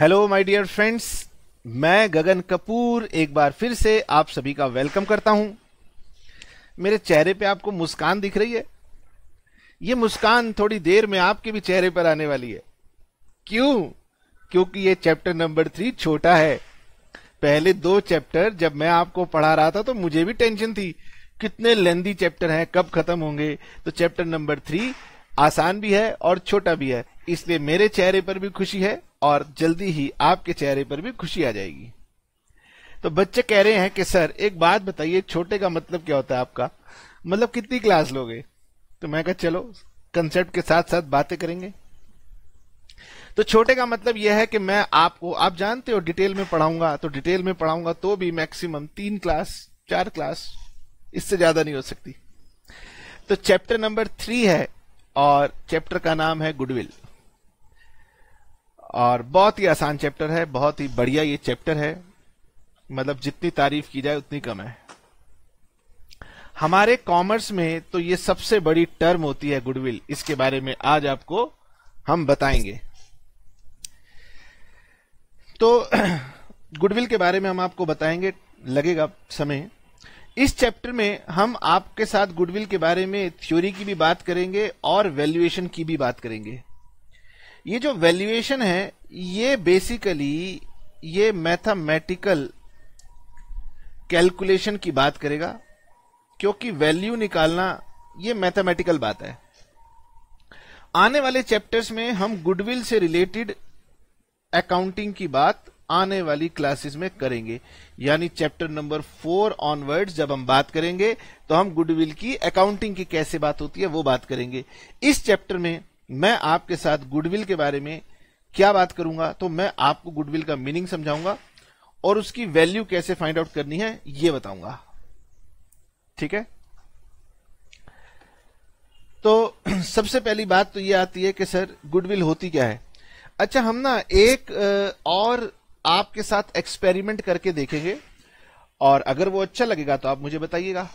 hello my dear friends मैं गगन कपूर एक बार फिर से आप सभी का वेलकम करता हूं मेरे चेहरे पे आपको मुस्कान दिख रही है ये मुस्कान थोड़ी देर में आपके भी चेहरे पर आने वाली है क्यों क्योंकि ये चैप्टर नंबर थ्री छोटा है पहले दो चैप्टर जब मैं आपको पढ़ा रहा था तो मुझे भी टेंशन थी कितने लेंदी चैप्टर हैं कब खत्म होंगे तो चैप्टर नंबर थ्री आसान भी है और छोटा भी है इसलिए मेरे चेहरे पर भी खुशी है और जल्दी ही आपके चेहरे पर भी खुशी आ जाएगी तो बच्चे कह रहे हैं कि सर एक बात बताइए छोटे का मतलब क्या होता है आपका मतलब कितनी क्लास लोगे तो मैं कहा चलो कंसेप्ट के साथ साथ बातें करेंगे तो छोटे का मतलब यह है कि मैं आपको आप जानते हो डिटेल में पढ़ाऊंगा तो डिटेल में पढ़ाऊंगा तो भी मैक्सिमम तीन क्लास चार क्लास इससे ज्यादा नहीं हो सकती तो चैप्टर नंबर थ्री है और चैप्टर का नाम है गुडविल और बहुत ही आसान चैप्टर है बहुत ही बढ़िया ये चैप्टर है मतलब जितनी तारीफ की जाए उतनी कम है हमारे कॉमर्स में तो ये सबसे बड़ी टर्म होती है गुडविल इसके बारे में आज आपको हम बताएंगे तो गुडविल के बारे में हम आपको बताएंगे लगेगा समय इस चैप्टर में हम आपके साथ गुडविल के बारे में थ्योरी की भी बात करेंगे और वैल्यूएशन की भी बात करेंगे ये जो वैल्यूएशन है ये बेसिकली ये मैथमेटिकल कैलकुलेशन की बात करेगा क्योंकि वैल्यू निकालना ये मैथमेटिकल बात है आने वाले चैप्टर्स में हम गुडविल से रिलेटेड अकाउंटिंग की बात आने वाली क्लासेस में करेंगे यानी चैप्टर नंबर फोर ऑनवर्ड्स जब हम बात करेंगे तो हम गुडविल की अकाउंटिंग की कैसे बात होती है वो बात करेंगे इस चैप्टर में मैं आपके साथ गुडविल के बारे में क्या बात करूंगा तो मैं आपको गुडविल का मीनिंग समझाऊंगा और उसकी वैल्यू कैसे फाइंड आउट करनी है ये बताऊंगा ठीक है तो सबसे पहली बात तो ये आती है कि सर गुडविल होती क्या है अच्छा हम ना एक और आपके साथ एक्सपेरिमेंट करके देखेंगे और अगर वो अच्छा लगेगा तो आप मुझे बताइएगा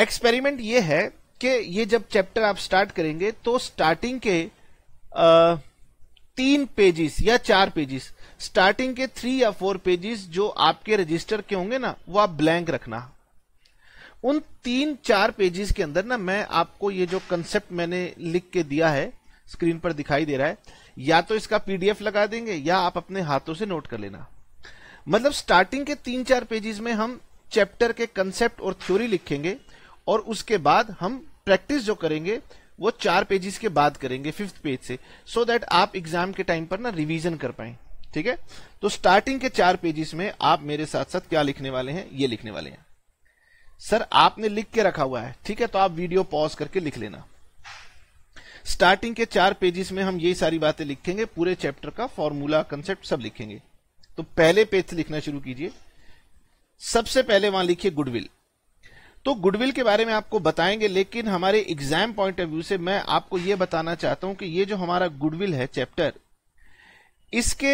एक्सपेरिमेंट ये है कि ये जब चैप्टर आप स्टार्ट करेंगे तो स्टार्टिंग के आ, तीन पेजेस या चार पेजेस स्टार्टिंग के थ्री या फोर पेजेस जो आपके रजिस्टर के होंगे ना वो आप ब्लैंक रखना उन तीन चार पेजेस के अंदर ना मैं आपको ये जो कंसेप्ट मैंने लिख के दिया है स्क्रीन पर दिखाई दे रहा है या तो इसका पीडीएफ लगा देंगे या आप अपने हाथों से नोट कर लेना मतलब स्टार्टिंग के तीन चार पेजेस में हम चैप्टर के कंसेप्ट और थ्योरी लिखेंगे और उसके बाद हम प्रैक्टिस जो करेंगे वो चार पेजेस के बाद करेंगे फिफ्थ पेज से सो so दैट आप एग्जाम के टाइम पर ना रिवीजन कर पाए ठीक है तो स्टार्टिंग के चार पेजेस में आप मेरे साथ साथ क्या लिखने वाले हैं ये लिखने वाले हैं सर आपने लिख के रखा हुआ है ठीक है तो आप वीडियो पॉज करके लिख लेना स्टार्टिंग के चार पेजेस में हम ये सारी बातें लिखेंगे पूरे चैप्टर का फॉर्मूला कंसेप्ट सब लिखेंगे तो पहले पेज से लिखना शुरू कीजिए सबसे पहले वहां लिखिए गुडविल तो गुडविल के बारे में आपको बताएंगे लेकिन हमारे एग्जाम पॉइंट ऑफ व्यू से मैं आपको यह बताना चाहता हूं कि ये जो हमारा गुडविल है चैप्टर इसके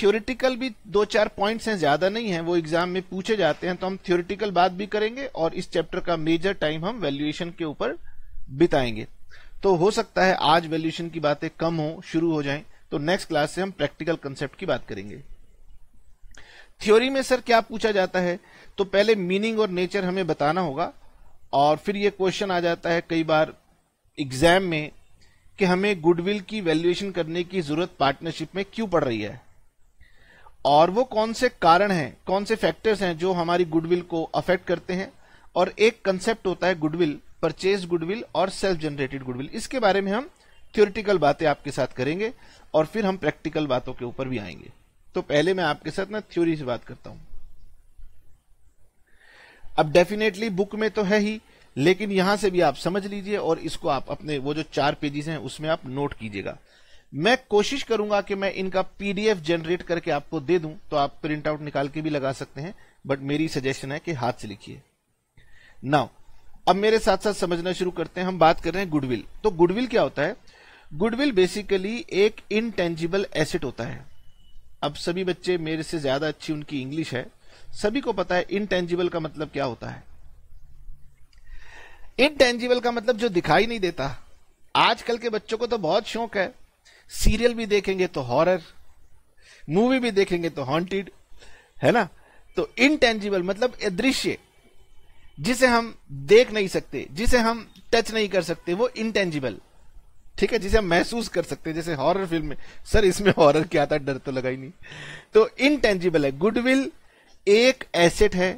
थ्योरिटिकल भी दो चार पॉइंट्स हैं ज्यादा नहीं है वो एग्जाम में पूछे जाते हैं तो हम थ्योरिटिकल बात भी करेंगे और इस चैप्टर का मेजर टाइम हम वैल्यूएशन के ऊपर बिताएंगे तो हो सकता है आज वैल्यूएशन की बातें कम हो शुरू हो जाएं तो नेक्स्ट क्लास से हम प्रैक्टिकल कंसेप्ट की बात करेंगे थ्योरी में सर क्या पूछा जाता है तो पहले मीनिंग और नेचर हमें बताना होगा और फिर ये क्वेश्चन आ जाता है कई बार एग्जाम में कि हमें गुडविल की वैल्यूएशन करने की जरूरत पार्टनरशिप में क्यों पड़ रही है और वो कौन से कारण हैं कौन से फैक्टर्स हैं जो हमारी गुडविल को अफेक्ट करते हैं और एक कंसेप्ट होता है गुडविल परचेज गुडविल और सेल्फ जनरेटेड गुडविल इसके बारे में हम थ्योरिटिकल बातें आपके साथ करेंगे और फिर हम प्रैक्टिकल बातों के ऊपर भी आएंगे तो पहले मैं आपके साथ ना थ्योरी से बात करता हूं अब डेफिनेटली बुक में तो है ही लेकिन यहां से भी आप समझ लीजिए और इसको आप अपने वो जो चार पेजेस हैं उसमें आप नोट कीजिएगा मैं कोशिश करूंगा कि मैं इनका पीडीएफ जनरेट करके आपको दे दूं तो आप प्रिंट आउट निकाल के भी लगा सकते हैं बट मेरी सजेशन है कि हाथ से लिखिए नाउ अब मेरे साथ साथ समझना शुरू करते हैं हम बात कर रहे हैं गुडविल तो गुडविल क्या होता है गुडविल बेसिकली एक इनटेंजिबल एसेट होता है अब सभी बच्चे मेरे से ज्यादा अच्छी उनकी इंग्लिश है सभी को पता है इनटेंजिबल का मतलब क्या होता है इनटेंजिबल का मतलब जो दिखाई नहीं देता आजकल के बच्चों को तो बहुत शौक है सीरियल भी देखेंगे तो हॉरर मूवी भी देखेंगे तो हॉन्टेड है ना तो इनटेंजिबल मतलब अदृश्य जिसे हम देख नहीं सकते जिसे हम टच नहीं कर सकते वो इनटेंजिबल ठीक है जिसे हम महसूस कर सकते हैं जैसे हॉरर फिल्म में सर इसमें हॉरर क्या था डर तो लगा ही नहीं तो इनटेंजिबल है गुडविल एक एसेट है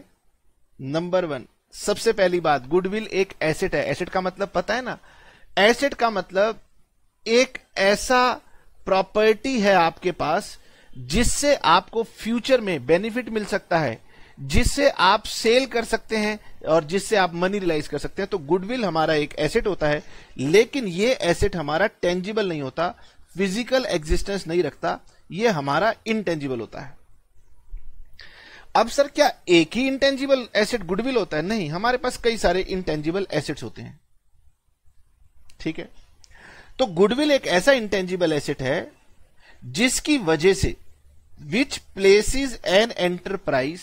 नंबर वन सबसे पहली बात गुडविल एक एसेट है एसेट का मतलब पता है ना एसेट का मतलब एक ऐसा प्रॉपर्टी है आपके पास जिससे आपको फ्यूचर में बेनिफिट मिल सकता है जिससे आप सेल कर सकते हैं और जिससे आप मनी रिलाइज कर सकते हैं तो गुडविल हमारा एक एसेट होता है लेकिन ये एसेट हमारा टेंजिबल नहीं होता फिजिकल एग्जिस्टेंस नहीं रखता ये हमारा इनटेंजिबल होता है अब सर क्या एक ही इंटेंजिबल एसेट गुडविल होता है नहीं हमारे पास कई सारे इंटेंजिबल एसेट्स होते हैं ठीक है तो गुडविल एक ऐसा इंटेंजिबल एसेट है जिसकी वजह से which places an enterprise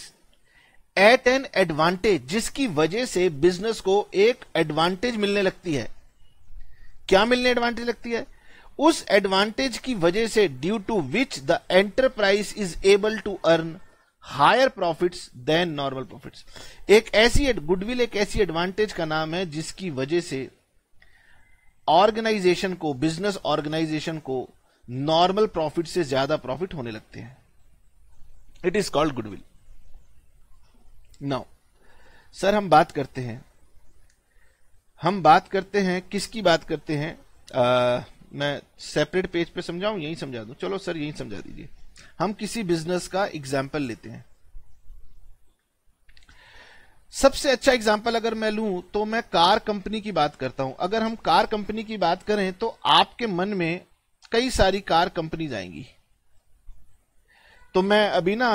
at an advantage जिसकी वजह से बिजनेस को एक एडवांटेज मिलने लगती है क्या मिलने एडवांटेज लगती है उस एडवांटेज की वजह से due to which the enterprise is able to earn higher profits than normal profits एक ऐसी गुडविल एक ऐसी एडवांटेज का नाम है जिसकी वजह से ऑर्गेनाइजेशन को बिजनेस ऑर्गेनाइजेशन को नॉर्मल प्रॉफिट से ज्यादा प्रॉफिट होने लगते हैं it is called goodwill now sir हम बात करते हैं हम बात करते हैं किसकी बात करते हैं आ, मैं सेपरेट पेज पे समझाऊं यही समझा दूं चलो सर यही समझा दीजिए हम किसी बिजनेस का एग्जाम्पल लेते हैं सबसे अच्छा एग्जाम्पल अगर मैं लूं तो मैं कार कंपनी की बात करता हूं अगर हम कार कंपनी की बात करें तो आपके मन में कई सारी कार कंपनी आएंगी तो मैं अभी ना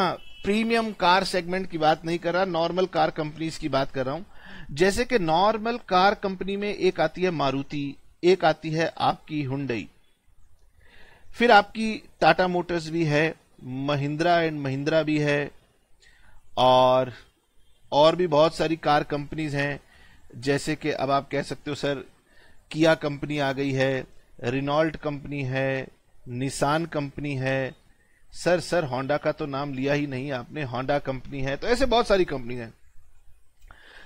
प्रीमियम कार सेगमेंट की बात नहीं कर रहा नॉर्मल कार कंपनीज की बात कर रहा हूं जैसे कि नॉर्मल कार कंपनी में एक आती है मारुति एक आती है आपकी हुंडई फिर आपकी टाटा मोटर्स भी है महिंद्रा एंड महिंद्रा भी है और और भी बहुत सारी कार कंपनीज हैं जैसे कि अब आप कह सकते हो सर किया कंपनी आ गई है रिनॉल्ट कंपनी है निसान कंपनी है सर सर होंडा का तो नाम लिया ही नहीं आपने होंडा कंपनी है तो ऐसे बहुत सारी कंपनी है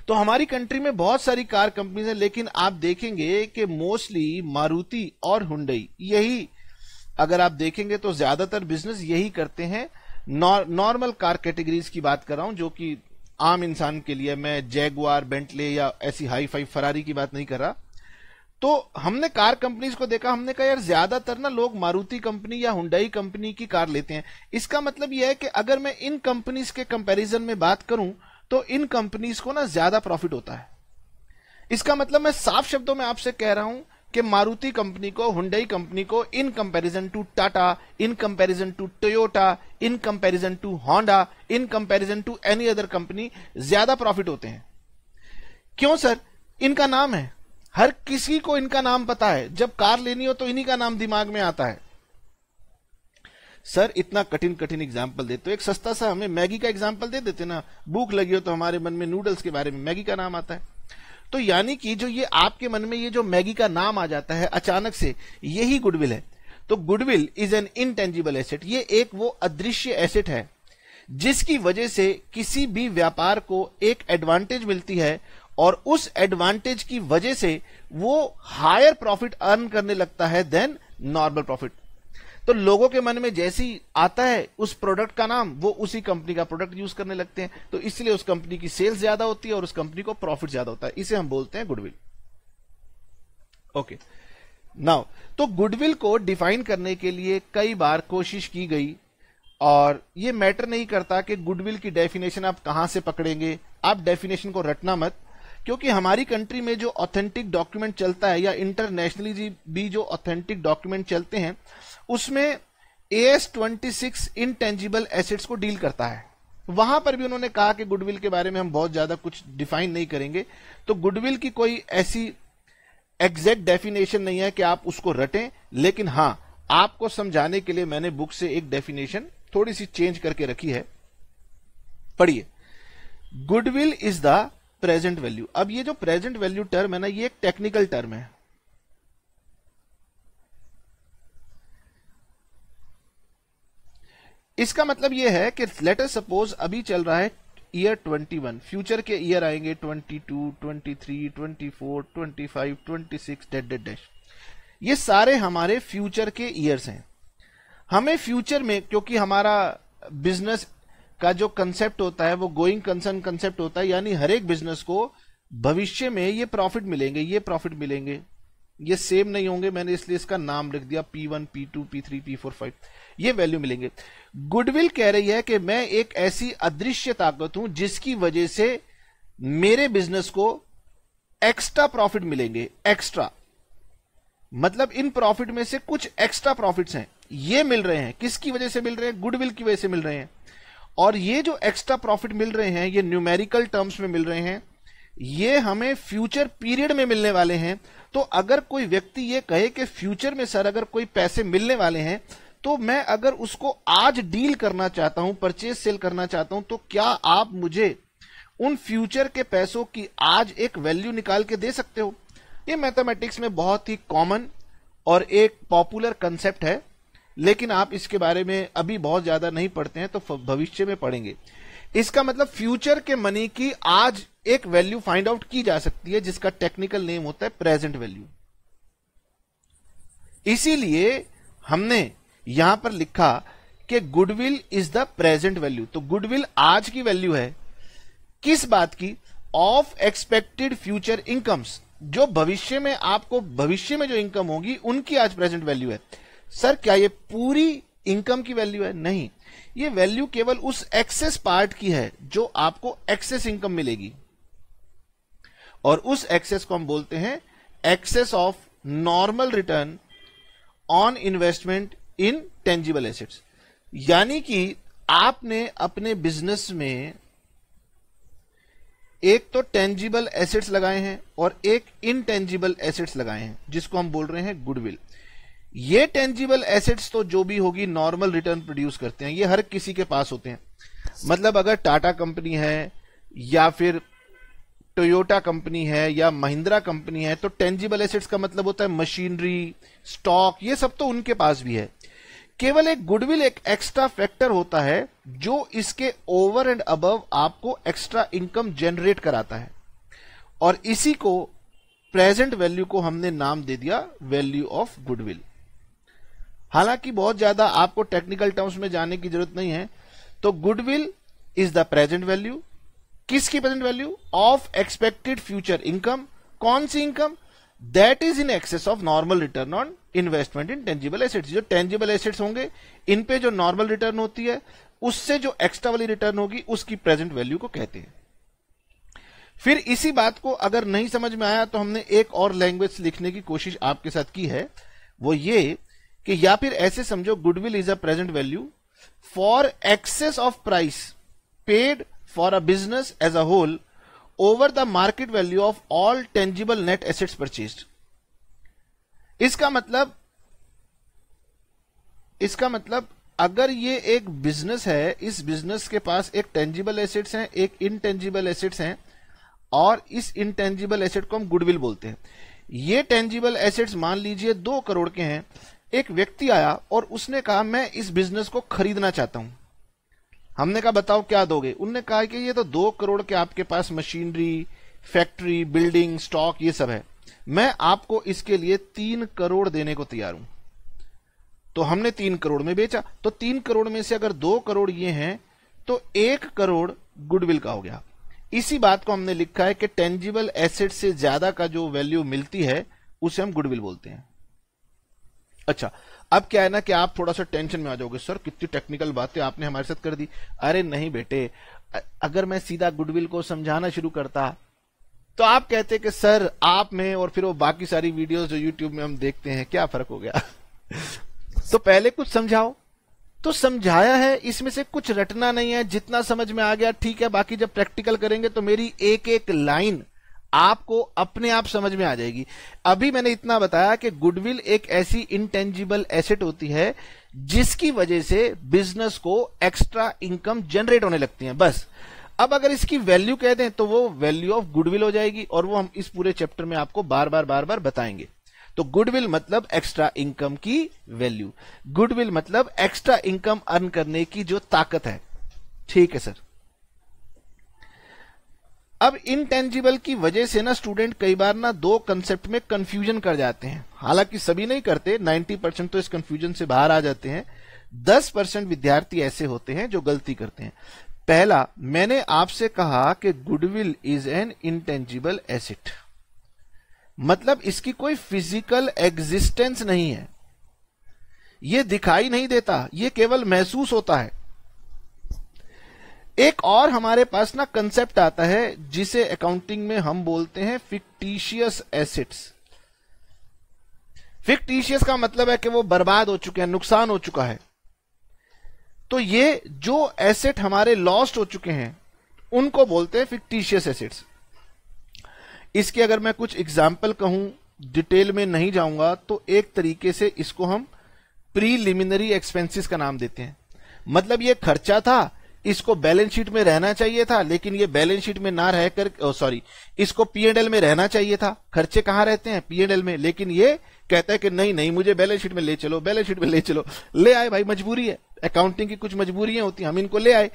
तो हमारी कंट्री में बहुत सारी कार कंपनी है लेकिन आप देखेंगे कि मोस्टली मारुति और हुंडई यही अगर आप देखेंगे तो ज्यादातर बिजनेस यही करते हैं नॉर्मल कार कैटेगरीज की बात कर रहा हूं जो कि आम इंसान के लिए मैं जैगवार बेंटले या ऐसी हाई फाई फरारी की बात नहीं कर रहा तो हमने कार कंपनीज को देखा हमने कहा यार ज्यादातर ना लोग मारुति कंपनी या हुंडई कंपनी की कार लेते हैं इसका मतलब यह है कि अगर मैं इन कंपनीज के कंपैरिजन में बात करूं तो इन कंपनीज को ना ज्यादा प्रॉफिट होता है इसका मतलब मैं साफ शब्दों में आपसे कह रहा हूं कि मारुति कंपनी को हुंडई कंपनी को in comparison to Tata in comparison to Toyota in comparison to Honda in comparison to any other company ज्यादा प्रॉफिट होते हैं क्यों सर इनका नाम है हर किसी को इनका नाम पता है जब कार लेनी हो तो इन्हीं का नाम दिमाग में आता है सर इतना कठिन कठिन एग्जाम्पल देते तो एक सस्ता सा हमें मैगी का एग्जाम्पल दे देते ना भूख लगी हो तो हमारे मन में नूडल्स के बारे में मैगी का नाम आता है तो यानी कि जो ये आपके मन में ये जो मैगी का नाम आ जाता है अचानक से यही गुडविल है तो goodwill is an intangible asset ये एक वो अदृश्य एसेट है जिसकी वजह से किसी भी व्यापार को एक एडवांटेज मिलती है और उस एडवांटेज की वजह से वो हायर प्रॉफिट अर्न करने लगता है देन नॉर्मल प्रॉफिट तो लोगों के मन में जैसी आता है उस प्रोडक्ट का नाम वो उसी कंपनी का प्रोडक्ट यूज करने लगते हैं तो इसलिए उस कंपनी की सेल्स ज्यादा होती है और उस कंपनी को प्रॉफिट ज्यादा होता है इसे हम बोलते हैं गुडविल ओके नाउ तो गुडविल को डिफाइन करने के लिए कई बार कोशिश की गई और ये मैटर नहीं करता कि गुडविल की डेफिनेशन आप कहां से पकड़ेंगे आप डेफिनेशन को रटना मत क्योंकि हमारी कंट्री में जो ऑथेंटिक डॉक्यूमेंट चलता है या इंटरनेशनली भी जो ऑथेंटिक डॉक्यूमेंट चलते हैं उसमें A S twenty six intangible assets को डील करता है वहां पर भी उन्होंने कहा कि गुडविल के बारे में हम बहुत ज्यादा कुछ डिफाइन नहीं करेंगे तो गुडविल की कोई ऐसी एग्जैक्ट डेफिनेशन नहीं है कि आप उसको रटें लेकिन हां आपको समझाने के लिए मैंने बुक से एक डेफिनेशन थोड़ी सी चेंज करके रखी है पढ़िए goodwill is the present value अब ये जो प्रेजेंट वैल्यू टर्म है ना ये एक टेक्निकल टर्म है इसका मतलब ये है कि लेटर सपोज अभी चल रहा है ईयर 21 फ्यूचर के ईयर आएंगे 22, 23, 24, 25, 26 डेट डेट डैश ये सारे हमारे फ्यूचर के ईयर्स हैं हमें फ्यूचर में क्योंकि हमारा बिजनेस का जो कंसेप्ट होता है वो गोइंग कंसर्न कंसेप्ट होता है यानी हर एक बिजनेस को भविष्य में ये प्रॉफिट मिलेंगे ये प्रॉफिट मिलेंगे ये सेम नहीं होंगे मैंने इसलिए इसका नाम लिख दिया P one P two P three P four five ये वैल्यू मिलेंगे गुडविल कह रही है कि मैं एक ऐसी अदृश्य ताकत हूं जिसकी वजह से मेरे बिजनेस को एक्स्ट्रा प्रॉफिट मिलेंगे एक्स्ट्रा मतलब इन प्रॉफिट में से कुछ एक्स्ट्रा प्रॉफिट्स हैं ये मिल रहे हैं किसकी वजह से मिल रहे हैं गुडविल की वजह से मिल रहे हैं और ये जो एक्स्ट्रा प्रॉफिट मिल रहे हैं ये न्यूमेरिकल टर्म्स में मिल रहे हैं ये हमें फ्यूचर पीरियड में मिलने वाले हैं तो अगर कोई व्यक्ति ये कहे कि फ्यूचर में सर अगर कोई पैसे मिलने वाले हैं तो मैं अगर उसको आज डील करना चाहता हूं परचेज सेल करना चाहता हूं तो क्या आप मुझे उन फ्यूचर के पैसों की आज एक वैल्यू निकाल के दे सकते हो ये मैथमेटिक्स में बहुत ही कॉमन और एक पॉपुलर कंसेप्ट है लेकिन आप इसके बारे में अभी बहुत ज्यादा नहीं पढ़ते हैं तो भविष्य में पढ़ेंगे इसका मतलब फ्यूचर के मनी की आज एक वैल्यू फाइंड आउट की जा सकती है जिसका टेक्निकल नेम होता है प्रेजेंट वैल्यू इसीलिए हमने यहां पर लिखा कि goodwill is the present value तो गुडविल आज की वैल्यू है किस बात की ऑफ एक्सपेक्टेड फ्यूचर इनकम्स जो भविष्य में आपको भविष्य में जो इनकम होगी उनकी आज प्रेजेंट वैल्यू है सर क्या ये पूरी इनकम की वैल्यू है नहीं ये वैल्यू केवल उस एक्सेस पार्ट की है जो आपको एक्सेस इनकम मिलेगी और उस एक्सेस को हम बोलते हैं excess of normal return on investment in tangible assets यानी कि आपने अपने बिजनेस में एक तो टेंजिबल एसेट्स लगाए हैं और एक इनटेंजिबल एसेट्स लगाए हैं जिसको हम बोल रहे हैं गुडविल ये टेंजिबल एसेट्स तो जो भी होगी नॉर्मल रिटर्न प्रोड्यूस करते हैं ये हर किसी के पास होते हैं मतलब अगर टाटा कंपनी है या फिर टोयोटा कंपनी है या महिंद्रा कंपनी है तो टेंजिबल एसेट्स का मतलब होता है मशीनरी स्टॉक ये सब तो उनके पास भी है केवल एक गुडविल एक एक्स्ट्रा फैक्टर होता है जो इसके ओवर एंड अबव आपको एक्स्ट्रा इनकम जनरेट कराता है और इसी को प्रेजेंट वैल्यू को हमने नाम दे दिया वैल्यू ऑफ गुडविल हालांकि बहुत ज्यादा आपको टेक्निकल टर्म्स में जाने की जरूरत नहीं है तो goodwill is the present value किसकी present value of expected future income कौन सी income that is in excess of normal return on investment in tangible assets जो टेंजिबल एसेट्स होंगे इन पे जो नॉर्मल रिटर्न होती है उससे जो एक्स्ट्रा वाली रिटर्न होगी उसकी प्रेजेंट वैल्यू को कहते हैं फिर इसी बात को अगर नहीं समझ में आया तो हमने एक और लैंग्वेज लिखने की कोशिश आपके साथ की है वो ये कि या फिर ऐसे समझो goodwill is a present value for excess of price paid for a business as a whole over the market value of all tangible net assets purchase इसका मतलब इसका मतलब अगर ये एक बिजनेस है इस बिजनेस के पास एक टेंजिबल एसेट्स हैं एक इनटेंजिबल एसेट्स हैं और इस इनटेंजिबल एसेट को हम गुडविल बोलते हैं ये टेंजिबल एसेट्स मान लीजिए दो करोड़ के हैं एक व्यक्ति आया और उसने कहा मैं इस बिजनेस को खरीदना चाहता हूं हमने कहा बताओ क्या दोगे उनने कहा कि ये तो दो करोड़ के आपके पास मशीनरी फैक्ट्री बिल्डिंग स्टॉक ये सब है मैं आपको इसके लिए तीन करोड़ देने को तैयार हूं तो हमने तीन करोड़ में बेचा तो तीन करोड़ में से अगर दो करोड़ ये हैं तो एक करोड़ गुडविल का हो गया इसी बात को हमने लिखा है कि टेंजिबल एसेट से ज्यादा का जो वैल्यू मिलती है उसे हम गुडविल बोलते हैं अच्छा अब क्या है ना कि आप थोड़ा सा टेंशन में आ जाओगे सर कितनी टेक्निकल बातें आपने हमारे साथ कर दी अरे नहीं बेटे अगर मैं सीधा गुडविल को समझाना शुरू करता तो आप कहते कि सर आप में और फिर वो बाकी सारी वीडियोस जो यूट्यूब में हम देखते हैं क्या फर्क हो गया तो पहले कुछ समझाओ तो समझाया है इसमें से कुछ रटना नहीं है जितना समझ में आ गया ठीक है बाकी जब प्रैक्टिकल करेंगे तो मेरी एक एक लाइन आपको अपने आप समझ में आ जाएगी अभी मैंने इतना बताया कि गुडविल एक ऐसी इंटेंजिबल एसेट होती है जिसकी वजह से बिजनेस को एक्स्ट्रा इनकम जनरेट होने लगती है बस अब अगर इसकी वैल्यू कह दें तो वो वैल्यू ऑफ गुडविल हो जाएगी और वो हम इस पूरे चैप्टर में आपको बार बार बार बार बताएंगे तो गुडविल मतलब एक्स्ट्रा इनकम की वैल्यू गुडविल मतलब एक्स्ट्रा इनकम अर्न करने की जो ताकत है ठीक है सर अब इनटेंजिबल की वजह से ना स्टूडेंट कई बार ना दो कंसेप्ट में कंफ्यूजन कर जाते हैं हालांकि सभी नहीं करते 90 परसेंट तो इस कंफ्यूजन से बाहर आ जाते हैं 10 परसेंट विद्यार्थी ऐसे होते हैं जो गलती करते हैं पहला मैंने आपसे कहा कि goodwill is an intangible asset मतलब इसकी कोई फिजिकल एग्जिस्टेंस नहीं है यह दिखाई नहीं देता यह केवल महसूस होता है एक और हमारे पास ना कंसेप्ट आता है जिसे अकाउंटिंग में हम बोलते हैं फिक्टिशियस एसेट्स फिक्टिशियस का मतलब है कि वो बर्बाद हो चुके हैं नुकसान हो चुका है तो ये जो एसेट हमारे लॉस्ट हो चुके हैं उनको बोलते हैं फिक्टिशियस एसेट्स इसके अगर मैं कुछ एग्जाम्पल कहूं डिटेल में नहीं जाऊंगा तो एक तरीके से इसको हम प्रीलिमिनरी एक्सपेंसिस का नाम देते हैं मतलब ये खर्चा था इसको बैलेंस शीट में रहना चाहिए था लेकिन ये बैलेंस शीट में ना रहकर सॉरी इसको पीएनएल में रहना चाहिए था खर्चे कहां रहते हैं पीएनएल में लेकिन ये कहता है कि नहीं नहीं मुझे बैलेंस शीट में ले चलो बैलेंस शीट में ले चलो ले आए भाई मजबूरी है अकाउंटिंग की कुछ मजबूरियां होती हम इनको ले आए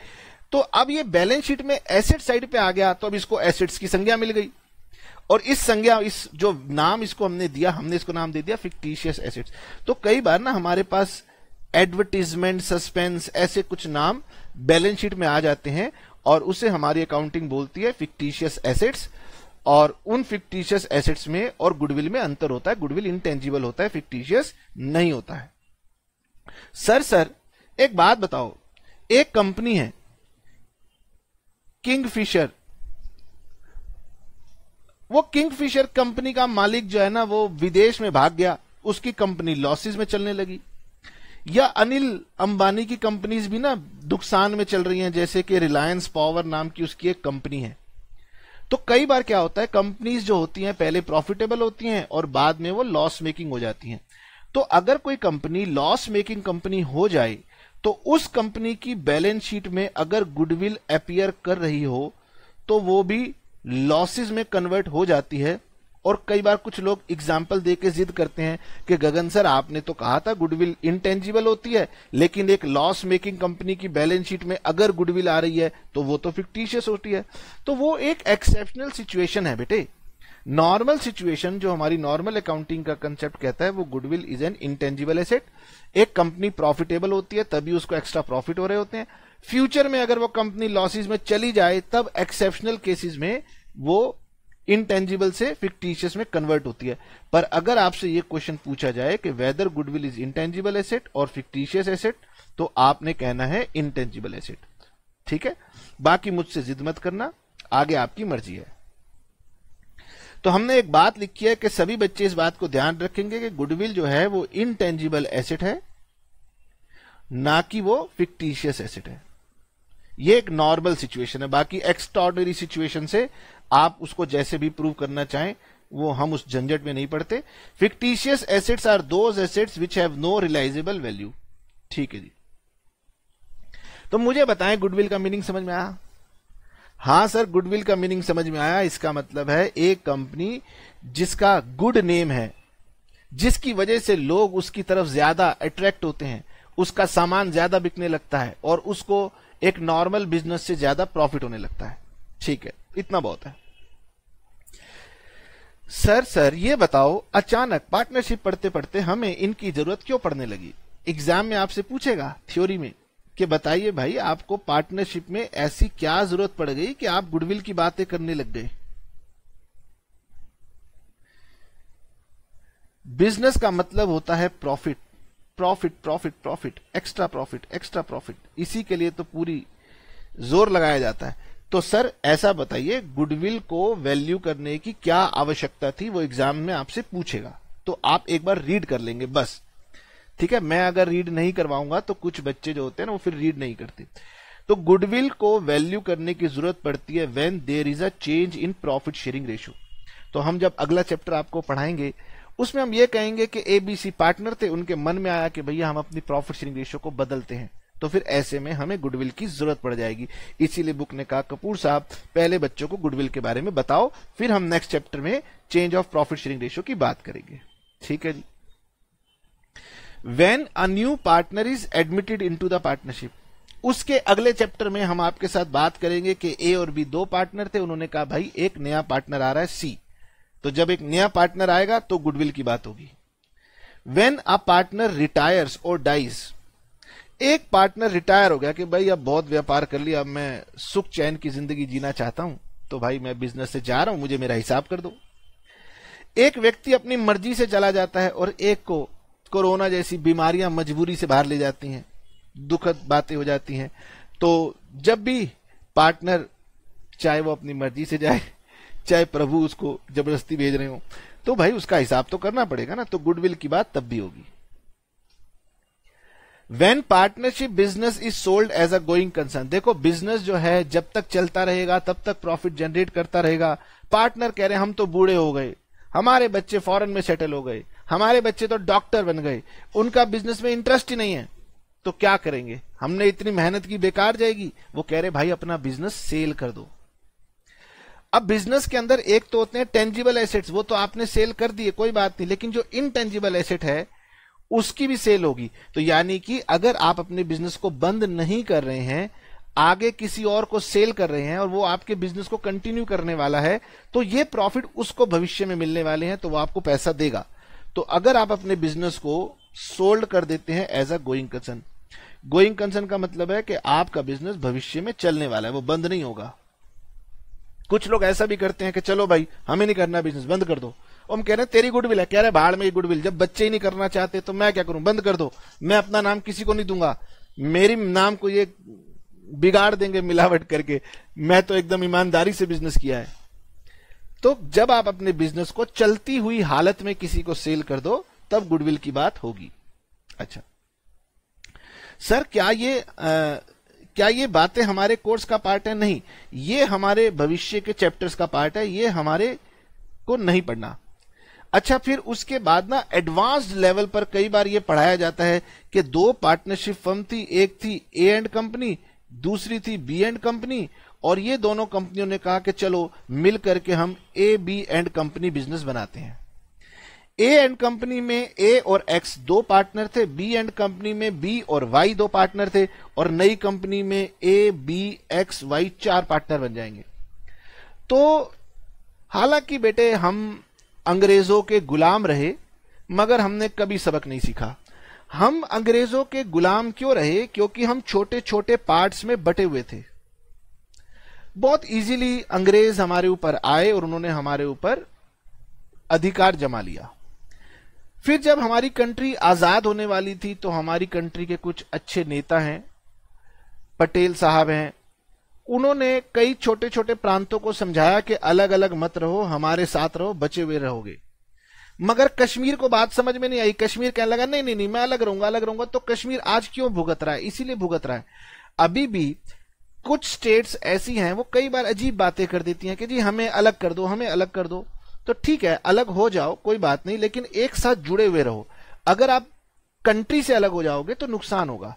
तो अब ये बैलेंस शीट में एसेट साइड पे आ गया तो अब इसको एसेट्स की संज्ञा मिल गई और इस संज्ञा इस जो नाम इसको हमने दिया हमने इसको नाम दे दिया फिक्टिशियस एसेट्स तो कई बार ना हमारे पास एडवर्टीजमेंट सस्पेंस ऐसे कुछ नाम बैलेंस शीट में आ जाते हैं और उसे हमारी अकाउंटिंग बोलती है फिक्टिशियस एसेट्स और उन फिक्टिशियस एसेट्स में और गुडविल में अंतर होता है गुडविल इंटेंजिबल होता है फिक्टिशियस नहीं होता है सर सर एक बात बताओ एक कंपनी है किंगफिशर वो किंगफिशर कंपनी का मालिक जो है ना वो विदेश में भाग गया उसकी कंपनी लॉसेस में चलने लगी या अनिल अंबानी की कंपनीज भी ना नुकसान में चल रही हैं जैसे कि रिलायंस पावर नाम की उसकी एक कंपनी है तो कई बार क्या होता है कंपनीज जो होती हैं पहले प्रॉफिटेबल होती हैं और बाद में वो लॉस मेकिंग हो जाती हैं तो अगर कोई कंपनी लॉस मेकिंग कंपनी हो जाए तो उस कंपनी की बैलेंस शीट में अगर गुडविल अपियर कर रही हो तो वो भी लॉसेज में कन्वर्ट हो जाती है और कई बार कुछ लोग एग्जाम्पल दे के जिद करते हैं कि गगन सर आपने तो कहा था गुडविल इनटेंजिबल होती है लेकिन एक लॉस मेकिंग कंपनी की बैलेंस शीट में अगर गुडविल आ रही है तो वो तो फिक्टिशियस होती है तो वो एक एक्सेप्शनल सिचुएशन है बेटे नॉर्मल सिचुएशन जो हमारी नॉर्मल अकाउंटिंग का कंसेप्ट कहता है वो goodwill is an intangible asset एक कंपनी प्रॉफिटेबल होती है तभी उसको एक्स्ट्रा प्रॉफिट हो रहे होते हैं फ्यूचर में अगर वो कंपनी लॉसेज में चली जाए तब एक्सेप्शनल केसेस में वो इनटेंजिबल से फिक्टिशियस में कन्वर्ट होती है पर अगर आपसे ये क्वेश्चन पूछा जाए कि whether goodwill is intangible asset और फिक्टिशियस एसेट तो आपने कहना है इनटेंजिबल एसेट ठीक है बाकी मुझसे जिद मत करना आगे आपकी मर्जी है तो हमने एक बात लिखी है कि सभी बच्चे इस बात को ध्यान रखेंगे कि गुडविल जो है वो इनटेंजिबल एसेट है ना कि वो फिक्टिशियस एसेट है ये एक नॉर्मल सिचुएशन है बाकी एक्स्ट्रॉर्डनरी सिचुएशन से आप उसको जैसे भी प्रूव करना चाहें वो हम उस झंझट में नहीं पड़ते fictitious assets are those assets which have no realisable value ठीक है जी तो मुझे बताएं गुडविल का मीनिंग समझ में आया हां सर गुडविल का मीनिंग समझ में आया इसका मतलब है एक कंपनी जिसका गुड नेम है जिसकी वजह से लोग उसकी तरफ ज्यादा अट्रैक्ट होते हैं उसका सामान ज्यादा बिकने लगता है और उसको एक नॉर्मल बिजनेस से ज्यादा प्रॉफिट होने लगता है ठीक है इतना बहुत है सर सर ये बताओ अचानक पार्टनरशिप पढ़ते पढ़ते हमें इनकी जरूरत क्यों पड़ने लगी एग्जाम में आपसे पूछेगा थ्योरी में कि बताइए भाई आपको पार्टनरशिप में ऐसी क्या जरूरत पड़ गई कि आप गुडविल की बातें करने लग गए बिजनेस का मतलब होता है profit profit profit profit extra profit extra profit इसी के लिए तो पूरी जोर लगाया जाता है तो सर ऐसा बताइए गुडविल को वैल्यू करने की क्या आवश्यकता थी वो एग्जाम में आपसे पूछेगा तो आप एक बार रीड कर लेंगे बस ठीक है मैं अगर रीड नहीं करवाऊंगा तो कुछ बच्चे जो होते हैं ना वो फिर रीड नहीं करते तो गुडविल को वैल्यू करने की जरूरत पड़ती है when there is a change in profit sharing ratio तो हम जब अगला चैप्टर आपको पढ़ाएंगे उसमें हम ये कहेंगे कि एबीसी पार्टनर थे उनके मन में आया कि भैया हम अपनी प्रॉफिट शेयरिंग रेशियो को बदलते हैं तो फिर ऐसे में हमें गुडविल की जरूरत पड़ जाएगी इसीलिए बुक ने कहा कपूर साहब पहले बच्चों को गुडविल के बारे में बताओ फिर हम नेक्स्ट चैप्टर में change of profit sharing ratio की बात करेंगे ठीक है जी when a new partner is admitted into the partnership उसके अगले चैप्टर में हम आपके साथ बात करेंगे कि ए और बी दो पार्टनर थे उन्होंने कहा भाई एक नया पार्टनर आ रहा है सी तो जब एक नया पार्टनर आएगा तो गुडविल की बात होगी वेन अ पार्टनर रिटायर्स और डाइज एक पार्टनर रिटायर हो गया कि भाई अब बहुत व्यापार कर लिया अब मैं सुख चैन की जिंदगी जीना चाहता हूं तो भाई मैं बिजनेस से जा रहा हूं मुझे मेरा हिसाब कर दो एक व्यक्ति अपनी मर्जी से चला जाता है और एक को कोरोना जैसी बीमारियां मजबूरी से बाहर ले जाती हैं दुखद बातें हो जाती हैं तो जब भी पार्टनर चाहे वो अपनी मर्जी से जाए चाहे प्रभु उसको जबरदस्ती भेज रहे हो तो भाई उसका हिसाब तो करना पड़ेगा ना तो गुडविल की बात तब भी होगी when partnership business is sold as a going concern देखो बिजनेस जो है जब तक चलता रहेगा तब तक प्रॉफिट जनरेट करता रहेगा पार्टनर कह रहे हम तो बूढ़े हो गए हमारे बच्चे फॉरेन में सेटल हो गए हमारे बच्चे तो डॉक्टर बन गए उनका बिजनेस में इंटरेस्ट ही नहीं है तो क्या करेंगे हमने इतनी मेहनत की बेकार जाएगी वो कह रहे भाई अपना बिजनेस सेल कर दो अब बिजनेस के अंदर एक तो होते हैं टेंजिबल एसेट्स वो तो आपने सेल कर दिए कोई बात नहीं लेकिन जो इनटेंजिबल एसेट है उसकी भी सेल होगी तो यानी कि अगर आप अपने बिजनेस को बंद नहीं कर रहे हैं आगे किसी और को सेल कर रहे हैं और वो आपके बिजनेस को कंटिन्यू करने वाला है तो ये प्रॉफिट उसको भविष्य में मिलने वाले हैं तो वो आपको पैसा देगा तो अगर आप अपने बिजनेस को सोल्ड कर देते हैं as a going concern going concern का मतलब है कि आपका बिजनेस भविष्य में चलने वाला है वो बंद नहीं होगा कुछ लोग ऐसा भी करते हैं कि चलो भाई हमें नहीं करना बिजनेस बंद कर दो हम कह रहे हैं तेरी गुडविल है कह रहे भाड़ में गुडविल जब बच्चे ही नहीं करना चाहते तो मैं क्या करूं बंद कर दो मैं अपना नाम किसी को नहीं दूंगा मेरी नाम को ये बिगाड़ देंगे मिलावट करके मैं तो एकदम ईमानदारी से बिजनेस किया है तो जब आप अपने बिजनेस को चलती हुई हालत में किसी को सेल कर दो तब गुडविल की बात होगी अच्छा सर क्या ये आ, क्या ये बातें हमारे कोर्स का पार्ट है नहीं ये हमारे भविष्य के चैप्टर्स का पार्ट है ये हमारे को नहीं पढ़ना अच्छा फिर उसके बाद ना एडवांस्ड लेवल पर कई बार ये पढ़ाया जाता है कि दो पार्टनरशिप फर्म थी एक थी ए एंड कंपनी दूसरी थी बी एंड कंपनी और ये दोनों कंपनियों ने कहा कि चलो मिल करके हम A B and company business बनाते हैं ए एंड कंपनी में ए और एक्स दो पार्टनर थे बी एंड कंपनी में बी और वाई दो पार्टनर थे और नई कंपनी में ए बी एक्स वाई चार पार्टनर बन जाएंगे तो हालांकि बेटे हम अंग्रेजों के गुलाम रहे मगर हमने कभी सबक नहीं सीखा हम अंग्रेजों के गुलाम क्यों रहे क्योंकि हम छोटे छोटे पार्ट्स में बटे हुए थे बहुत इजीली अंग्रेज हमारे ऊपर आए और उन्होंने हमारे ऊपर अधिकार जमा लिया फिर जब हमारी कंट्री आजाद होने वाली थी तो हमारी कंट्री के कुछ अच्छे नेता हैं पटेल साहब हैं उन्होंने कई छोटे छोटे प्रांतों को समझाया कि अलग अलग मत रहो हमारे साथ रहो बचे हुए रहोगे मगर कश्मीर को बात समझ में नहीं आई कश्मीर कहने लगा नहीं नहीं नहीं मैं अलग रहूंगा अलग रहूंगा तो कश्मीर आज क्यों भुगत रहा है इसीलिए भुगत रहा है अभी भी कुछ स्टेट्स ऐसी हैं वो कई बार अजीब बातें कर देती हैं कि जी हमें अलग कर दो हमें अलग कर दो तो ठीक है अलग हो जाओ कोई बात नहीं लेकिन एक साथ जुड़े हुए रहो अगर आप कंट्री से अलग हो जाओगे तो नुकसान होगा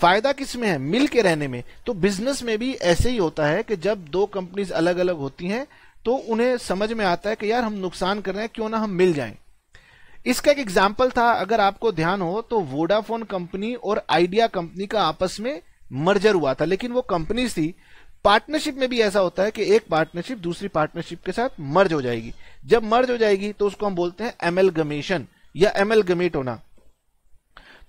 फायदा किस में है मिल के रहने में तो बिजनेस में भी ऐसे ही होता है कि जब दो कंपनीज अलग अलग होती हैं तो उन्हें समझ में आता है कि यार हम नुकसान कर रहे हैं क्यों ना हम मिल जाएं इसका एक एग्जाम्पल था अगर आपको ध्यान हो तो वोडाफोन कंपनी और आइडिया कंपनी का आपस में मर्जर हुआ था लेकिन वो कंपनीज थी पार्टनरशिप में भी ऐसा होता है कि एक पार्टनरशिप दूसरी पार्टनरशिप के साथ मर्ज हो जाएगी जब मर्ज हो जाएगी तो उसको हम बोलते हैं एमएल गमेशन या एमएल गमेट होना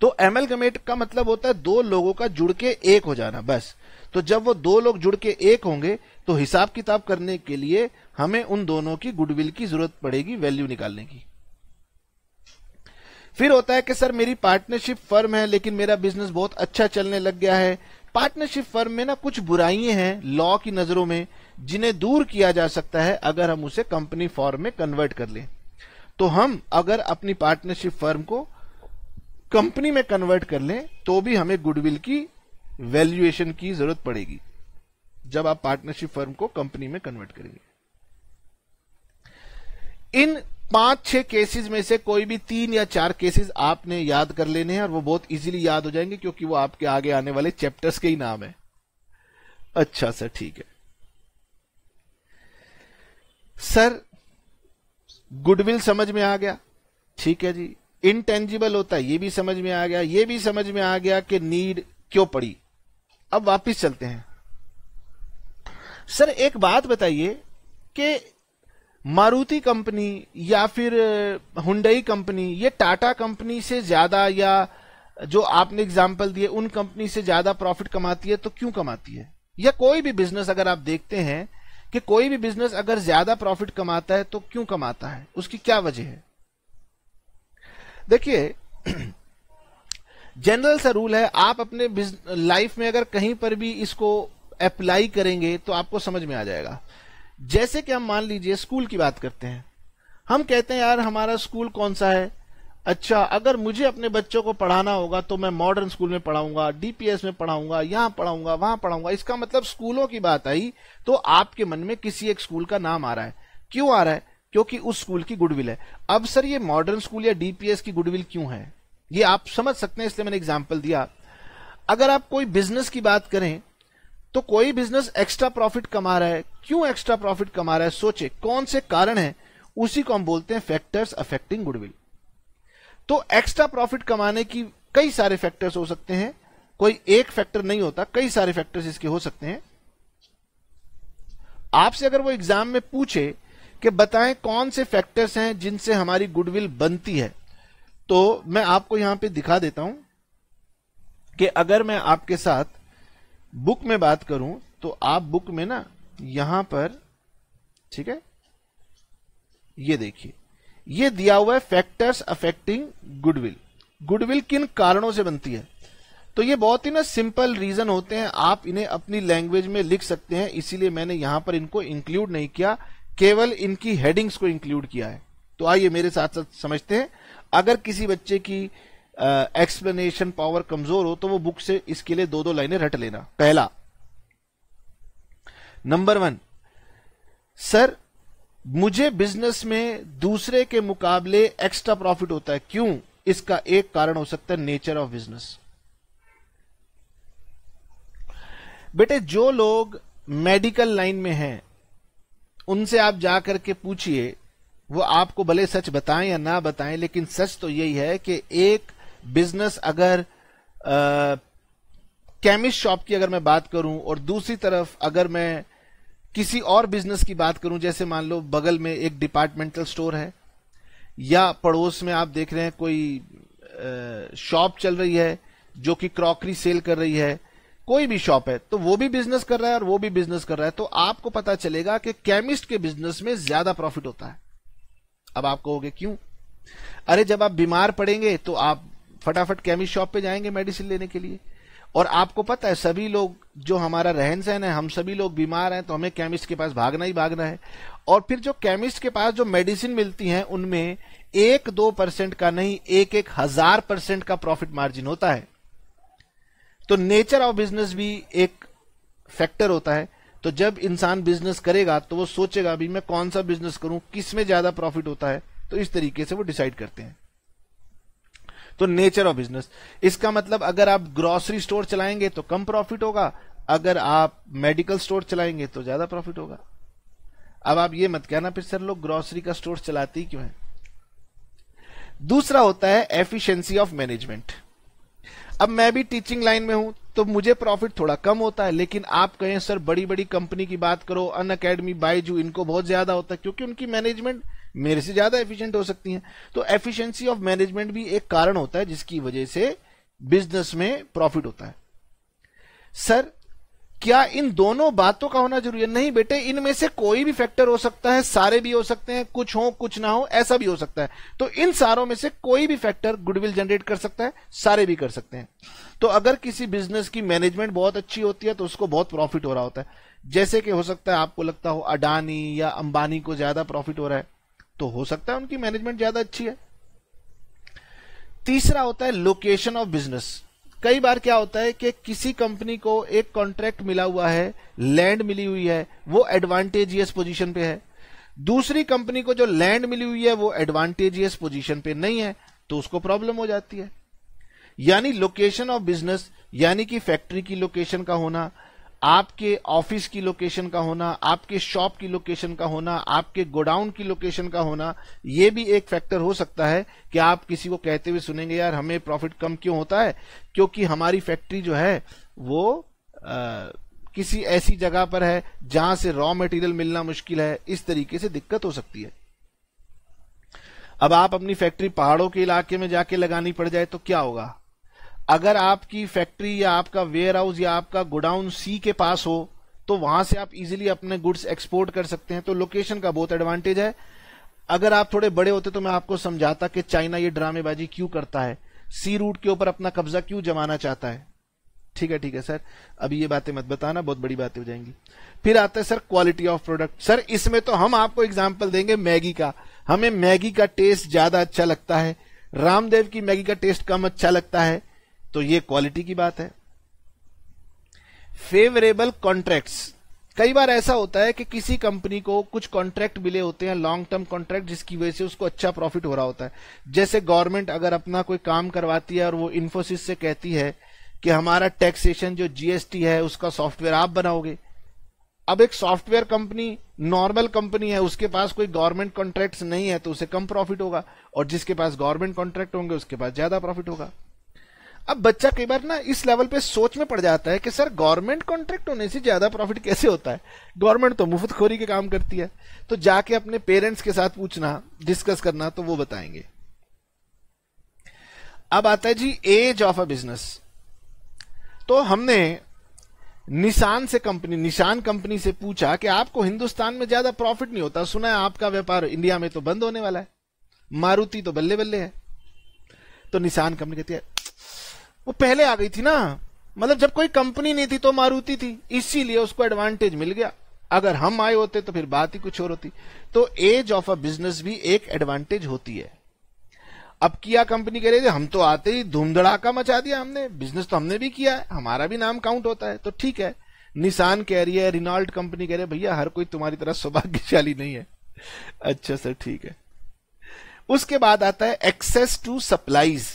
तो एमएलगमेट का मतलब होता है दो लोगों का जुड़ के एक हो जाना बस तो जब वो दो लोग जुड़ के एक होंगे तो हिसाब किताब करने के लिए हमें उन दोनों की गुडविल की जरूरत पड़ेगी वैल्यू निकालने की फिर होता है कि सर मेरी पार्टनरशिप फर्म है लेकिन मेरा बिजनेस बहुत अच्छा चलने लग गया है पार्टनरशिप फर्म में ना कुछ बुराइयां हैं लॉ की नजरों में जिन्हें दूर किया जा सकता है अगर हम उसे कंपनी फॉर्म में कन्वर्ट कर लें तो हम अगर अपनी पार्टनरशिप फर्म को कंपनी में कन्वर्ट कर लें तो भी हमें गुडविल की वैल्यूएशन की जरूरत पड़ेगी जब आप पार्टनरशिप फर्म को कंपनी में कन्वर्ट करेंगे इन पांच छह केसेस में से कोई भी तीन या चार केसेस आपने याद कर लेने हैं और वो बहुत इजीली याद हो जाएंगे क्योंकि वो आपके आगे आने वाले चैप्टर्स के ही नाम है अच्छा सर ठीक है सर गुडविल समझ में आ गया ठीक है जी इनटेंजिबल होता है ये भी समझ में आ गया ये भी समझ में आ गया कि नीड क्यों पड़ी अब वापस चलते हैं सर एक बात बताइए कि मारुति कंपनी या फिर हुंडई कंपनी ये टाटा कंपनी से ज्यादा या जो आपने एग्जाम्पल दिए उन कंपनी से ज्यादा प्रॉफिट कमाती है तो क्यों कमाती है या कोई भी बिजनेस अगर आप देखते हैं कि कोई भी बिजनेस अगर ज्यादा प्रॉफिट कमाता है तो क्यों कमाता है उसकी क्या वजह है देखिए जनरल सा रूल है आप अपने लाइफ में अगर कहीं पर भी इसको अप्लाई करेंगे तो आपको समझ में आ जाएगा जैसे कि हम मान लीजिए स्कूल की बात करते हैं हम कहते हैं यार हमारा स्कूल कौन सा है अच्छा अगर मुझे अपने बच्चों को पढ़ाना होगा तो मैं मॉडर्न स्कूल में पढ़ाऊंगा डीपीएस में पढ़ाऊंगा यहां पढ़ाऊंगा वहां पढ़ाऊंगा इसका मतलब स्कूलों की बात आई तो आपके मन में किसी एक स्कूल का नाम आ रहा है क्यों आ रहा है क्योंकि उस स्कूल की गुडविल है अब सर ये मॉडर्न स्कूल या डीपीएस की गुडविल क्यों है ये आप समझ सकते हैं इसलिए मैंने एग्जाम्पल दिया अगर आप कोई बिजनेस की बात करें तो कोई बिजनेस एक्स्ट्रा प्रॉफिट कमा रहा है क्यों एक्स्ट्रा प्रॉफिट कमा रहा है सोचे कौन से कारण है उसी को हम बोलते हैं फैक्टर्स अफेक्टिंग गुडविल तो एक्स्ट्रा प्रॉफिट कमाने की कई सारे फैक्टर्स हो सकते हैं कोई एक फैक्टर नहीं होता कई सारे फैक्टर्स इसके हो सकते हैं आपसे अगर वो एग्जाम में पूछे कि बताएं कौन से फैक्टर्स हैं जिनसे हमारी गुडविल बनती है तो मैं आपको यहां पे दिखा देता हूं कि अगर मैं आपके साथ बुक में बात करूं तो आप बुक में ना यहां पर ठीक है ये देखिए ये दिया हुआ है फैक्टर्स अफेक्टिंग गुडविल गुडविल किन कारणों से बनती है तो ये बहुत ही ना सिंपल रीजन होते हैं आप इन्हें अपनी लैंग्वेज में लिख सकते हैं इसीलिए मैंने यहां पर इनको इंक्लूड नहीं किया केवल इनकी हेडिंग्स को इंक्लूड किया है तो आइए मेरे साथ साथ समझते हैं अगर किसी बच्चे की एक्सप्लेनेशन पावर कमजोर हो तो वो बुक से इसके लिए दो दो लाइनें रट लेना पहला नंबर वन सर मुझे बिजनेस में दूसरे के मुकाबले एक्स्ट्रा प्रॉफिट होता है क्यों इसका एक कारण हो सकता है नेचर ऑफ बिजनेस बेटे जो लोग मेडिकल लाइन में हैं उनसे आप जा करके पूछिए वो आपको भले सच बताएं या ना बताएं लेकिन सच तो यही है कि एक बिजनेस अगर केमिस्ट शॉप की अगर मैं बात करूं और दूसरी तरफ अगर मैं किसी और बिजनेस की बात करूं जैसे मान लो बगल में एक डिपार्टमेंटल स्टोर है या पड़ोस में आप देख रहे हैं कोई शॉप चल रही है जो कि क्रॉकरी सेल कर रही है कोई भी शॉप है तो वो भी बिजनेस कर रहा है और वो भी बिजनेस कर रहा है तो आपको पता चलेगा कि केमिस्ट के बिजनेस में ज्यादा प्रॉफिट होता है अब आप कहोगे क्यों अरे जब आप बीमार पड़ेंगे तो आप फटाफट केमिस्ट शॉप पे जाएंगे मेडिसिन लेने के लिए और आपको पता है सभी लोग जो हमारा रहन सहन है हम सभी लोग बीमार हैं तो हमें केमिस्ट के पास भागना ही भागना है और फिर जो केमिस्ट के पास जो मेडिसिन मिलती है उनमें एक दो परसेंट का नहीं एक एक हजार परसेंट का प्रॉफिट मार्जिन होता है तो नेचर ऑफ बिजनेस भी एक फैक्टर होता है तो जब इंसान बिजनेस करेगा तो वो सोचेगा भी मैं कौन सा बिजनेस करूं किस में ज्यादा प्रॉफिट होता है तो इस तरीके से वो डिसाइड करते हैं तो नेचर ऑफ बिजनेस इसका मतलब अगर आप ग्रोसरी स्टोर चलाएंगे तो कम प्रॉफिट होगा अगर आप मेडिकल स्टोर चलाएंगे तो ज्यादा प्रॉफिट होगा अब आप ये मत कहना फिर सर लोग ग्रोसरी का स्टोर चलाते ही क्यों है दूसरा होता है एफिशिएंसी ऑफ मैनेजमेंट अब मैं भी टीचिंग लाइन में हूं तो मुझे प्रॉफिट थोड़ा कम होता है लेकिन आप कहें सर बड़ी बड़ी कंपनी की बात करो अन अकेडमी बायजू इनको बहुत ज्यादा होता है क्योंकि उनकी मैनेजमेंट मेरे से ज्यादा एफिशिएंट हो सकती है तो एफिशिएंसी ऑफ मैनेजमेंट भी एक कारण होता है जिसकी वजह से बिजनेस में प्रॉफिट होता है सर क्या इन दोनों बातों का होना जरूरी है नहीं बेटे इनमें से कोई भी फैक्टर हो सकता है सारे भी हो सकते हैं कुछ हो कुछ ना हो ऐसा भी हो सकता है तो इन सारों में से कोई भी फैक्टर गुडविल जनरेट कर सकता है सारे भी कर सकते हैं तो अगर किसी बिजनेस की मैनेजमेंट बहुत अच्छी होती है तो उसको बहुत प्रॉफिट हो रहा होता है जैसे कि हो सकता है आपको लगता हो अडानी या अंबानी को ज्यादा प्रॉफिट हो रहा है तो हो सकता है उनकी मैनेजमेंट ज्यादा अच्छी है तीसरा होता है लोकेशन ऑफ बिजनेस कई बार क्या होता है कि किसी कंपनी को एक कॉन्ट्रैक्ट मिला हुआ है लैंड मिली हुई है वो एडवांटेजियस पोजीशन पे है दूसरी कंपनी को जो लैंड मिली हुई है वो एडवांटेजियस पोजीशन पे नहीं है तो उसको प्रॉब्लम हो जाती है यानी लोकेशन ऑफ बिजनेस यानी कि फैक्ट्री की लोकेशन का होना आपके ऑफिस की लोकेशन का होना आपके शॉप की लोकेशन का होना आपके गोडाउन की लोकेशन का होना ये भी एक फैक्टर हो सकता है कि आप किसी को कहते हुए सुनेंगे यार हमें प्रॉफिट कम क्यों होता है क्योंकि हमारी फैक्ट्री जो है वो आ, किसी ऐसी जगह पर है जहां से रॉ मटेरियल मिलना मुश्किल है इस तरीके से दिक्कत हो सकती है अब आप अपनी फैक्ट्री पहाड़ों के इलाके में जाके लगानी पड़ जाए तो क्या होगा अगर आपकी फैक्ट्री या आपका वेयर हाउस या आपका गोडाउन सी के पास हो तो वहां से आप इजीली अपने गुड्स एक्सपोर्ट कर सकते हैं तो लोकेशन का बहुत एडवांटेज है अगर आप थोड़े बड़े होते तो मैं आपको समझाता कि चाइना ये ड्रामेबाजी क्यों करता है सी रूट के ऊपर अपना कब्जा क्यों जमाना चाहता है ठीक है ठीक है सर अभी ये बातें मत बताना बहुत बड़ी बातें हो जाएंगी फिर आता है sir quality of product sir इसमें तो हम आपको एग्जाम्पल देंगे मैगी का हमें मैगी का टेस्ट ज्यादा अच्छा लगता है रामदेव की मैगी का टेस्ट कम अच्छा लगता है तो ये क्वालिटी की बात है फेवरेबल कॉन्ट्रैक्ट्स कई बार ऐसा होता है कि किसी कंपनी को कुछ कॉन्ट्रैक्ट मिले होते हैं लॉन्ग टर्म कॉन्ट्रैक्ट जिसकी वजह से उसको अच्छा प्रॉफिट हो रहा होता है जैसे गवर्नमेंट अगर अपना कोई काम करवाती है और वो इन्फोसिस से कहती है कि हमारा टैक्सेशन जो जीएसटी है उसका सॉफ्टवेयर आप बनाओगे अब एक सॉफ्टवेयर कंपनी नॉर्मल कंपनी है उसके पास कोई गवर्नमेंट कॉन्ट्रैक्ट नहीं है तो उसे कम प्रॉफिट होगा और जिसके पास गवर्नमेंट कॉन्ट्रैक्ट होंगे उसके पास ज्यादा प्रॉफिट होगा अब बच्चा कई बार ना इस लेवल पे सोच में पड़ जाता है कि सर गवर्नमेंट कॉन्ट्रैक्ट होने से ज्यादा प्रॉफिट कैसे होता है गवर्नमेंट तो मुफ्त खोरी के काम करती है तो जाके अपने पेरेंट्स के साथ पूछना डिस्कस करना तो वो बताएंगे अब आता है जी एज ऑफ अ बिजनेस तो हमने निशान से कंपनी निशान कंपनी से पूछा कि आपको हिंदुस्तान में ज्यादा प्रॉफिट नहीं होता सुना है आपका व्यापार इंडिया में तो बंद होने वाला है मारुति तो बल्ले बल्ले है तो निशान कंपनी कहती है वो पहले आ गई थी ना मतलब जब कोई कंपनी नहीं थी तो मारुति थी इसीलिए उसको एडवांटेज मिल गया अगर हम आए होते तो फिर बात ही कुछ और होती तो एज ऑफ अ बिजनेस भी एक एडवांटेज होती है अब किया कंपनी कह रही थे हम तो आते ही धूमधड़ाका मचा दिया हमने बिजनेस तो हमने भी किया है हमारा भी नाम काउंट होता है तो ठीक है निशान कह रही है रिनॉल्ट कंपनी कह रही है भैया हर कोई तुम्हारी तरह सौभाग्यशाली नहीं है अच्छा सर ठीक है उसके बाद आता है एक्सेस टू सप्लाईज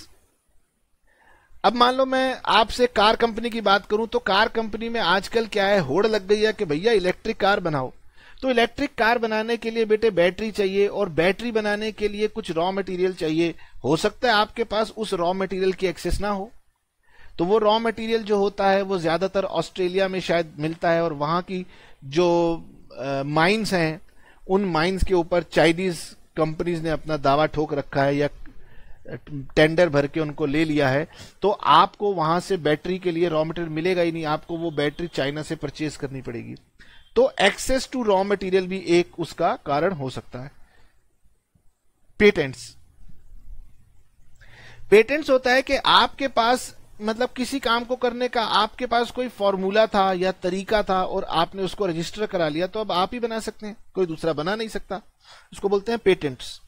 अब मान लो मैं आपसे कार कंपनी की बात करूं तो कार कंपनी में आजकल क्या है होड़ लग गई है कि भैया इलेक्ट्रिक कार बनाओ तो इलेक्ट्रिक कार बनाने के लिए बेटे बैटरी चाहिए और बैटरी बनाने के लिए कुछ रॉ मटेरियल चाहिए हो सकता है आपके पास उस रॉ मटेरियल की एक्सेस ना हो तो वो रॉ मटेरियल जो होता है वो ज्यादातर ऑस्ट्रेलिया में शायद मिलता है और वहां की जो माइंस हैं उन माइंस के ऊपर चाइनीज कंपनीज ने अपना दावा ठोक रखा है या टेंडर भर के उनको ले लिया है तो आपको वहां से बैटरी के लिए रॉ मटेरियल मिलेगा ही नहीं आपको वो बैटरी चाइना से परचेज करनी पड़ेगी तो एक्सेस टू रॉ मटेरियल भी एक उसका कारण हो सकता है पेटेंट्स पेटेंट्स होता है कि आपके पास मतलब किसी काम को करने का आपके पास कोई फॉर्मूला था या तरीका था और आपने उसको रजिस्टर करा लिया तो अब आप ही बना सकते हैं कोई दूसरा बना नहीं सकता इसको बोलते हैं पेटेंट्स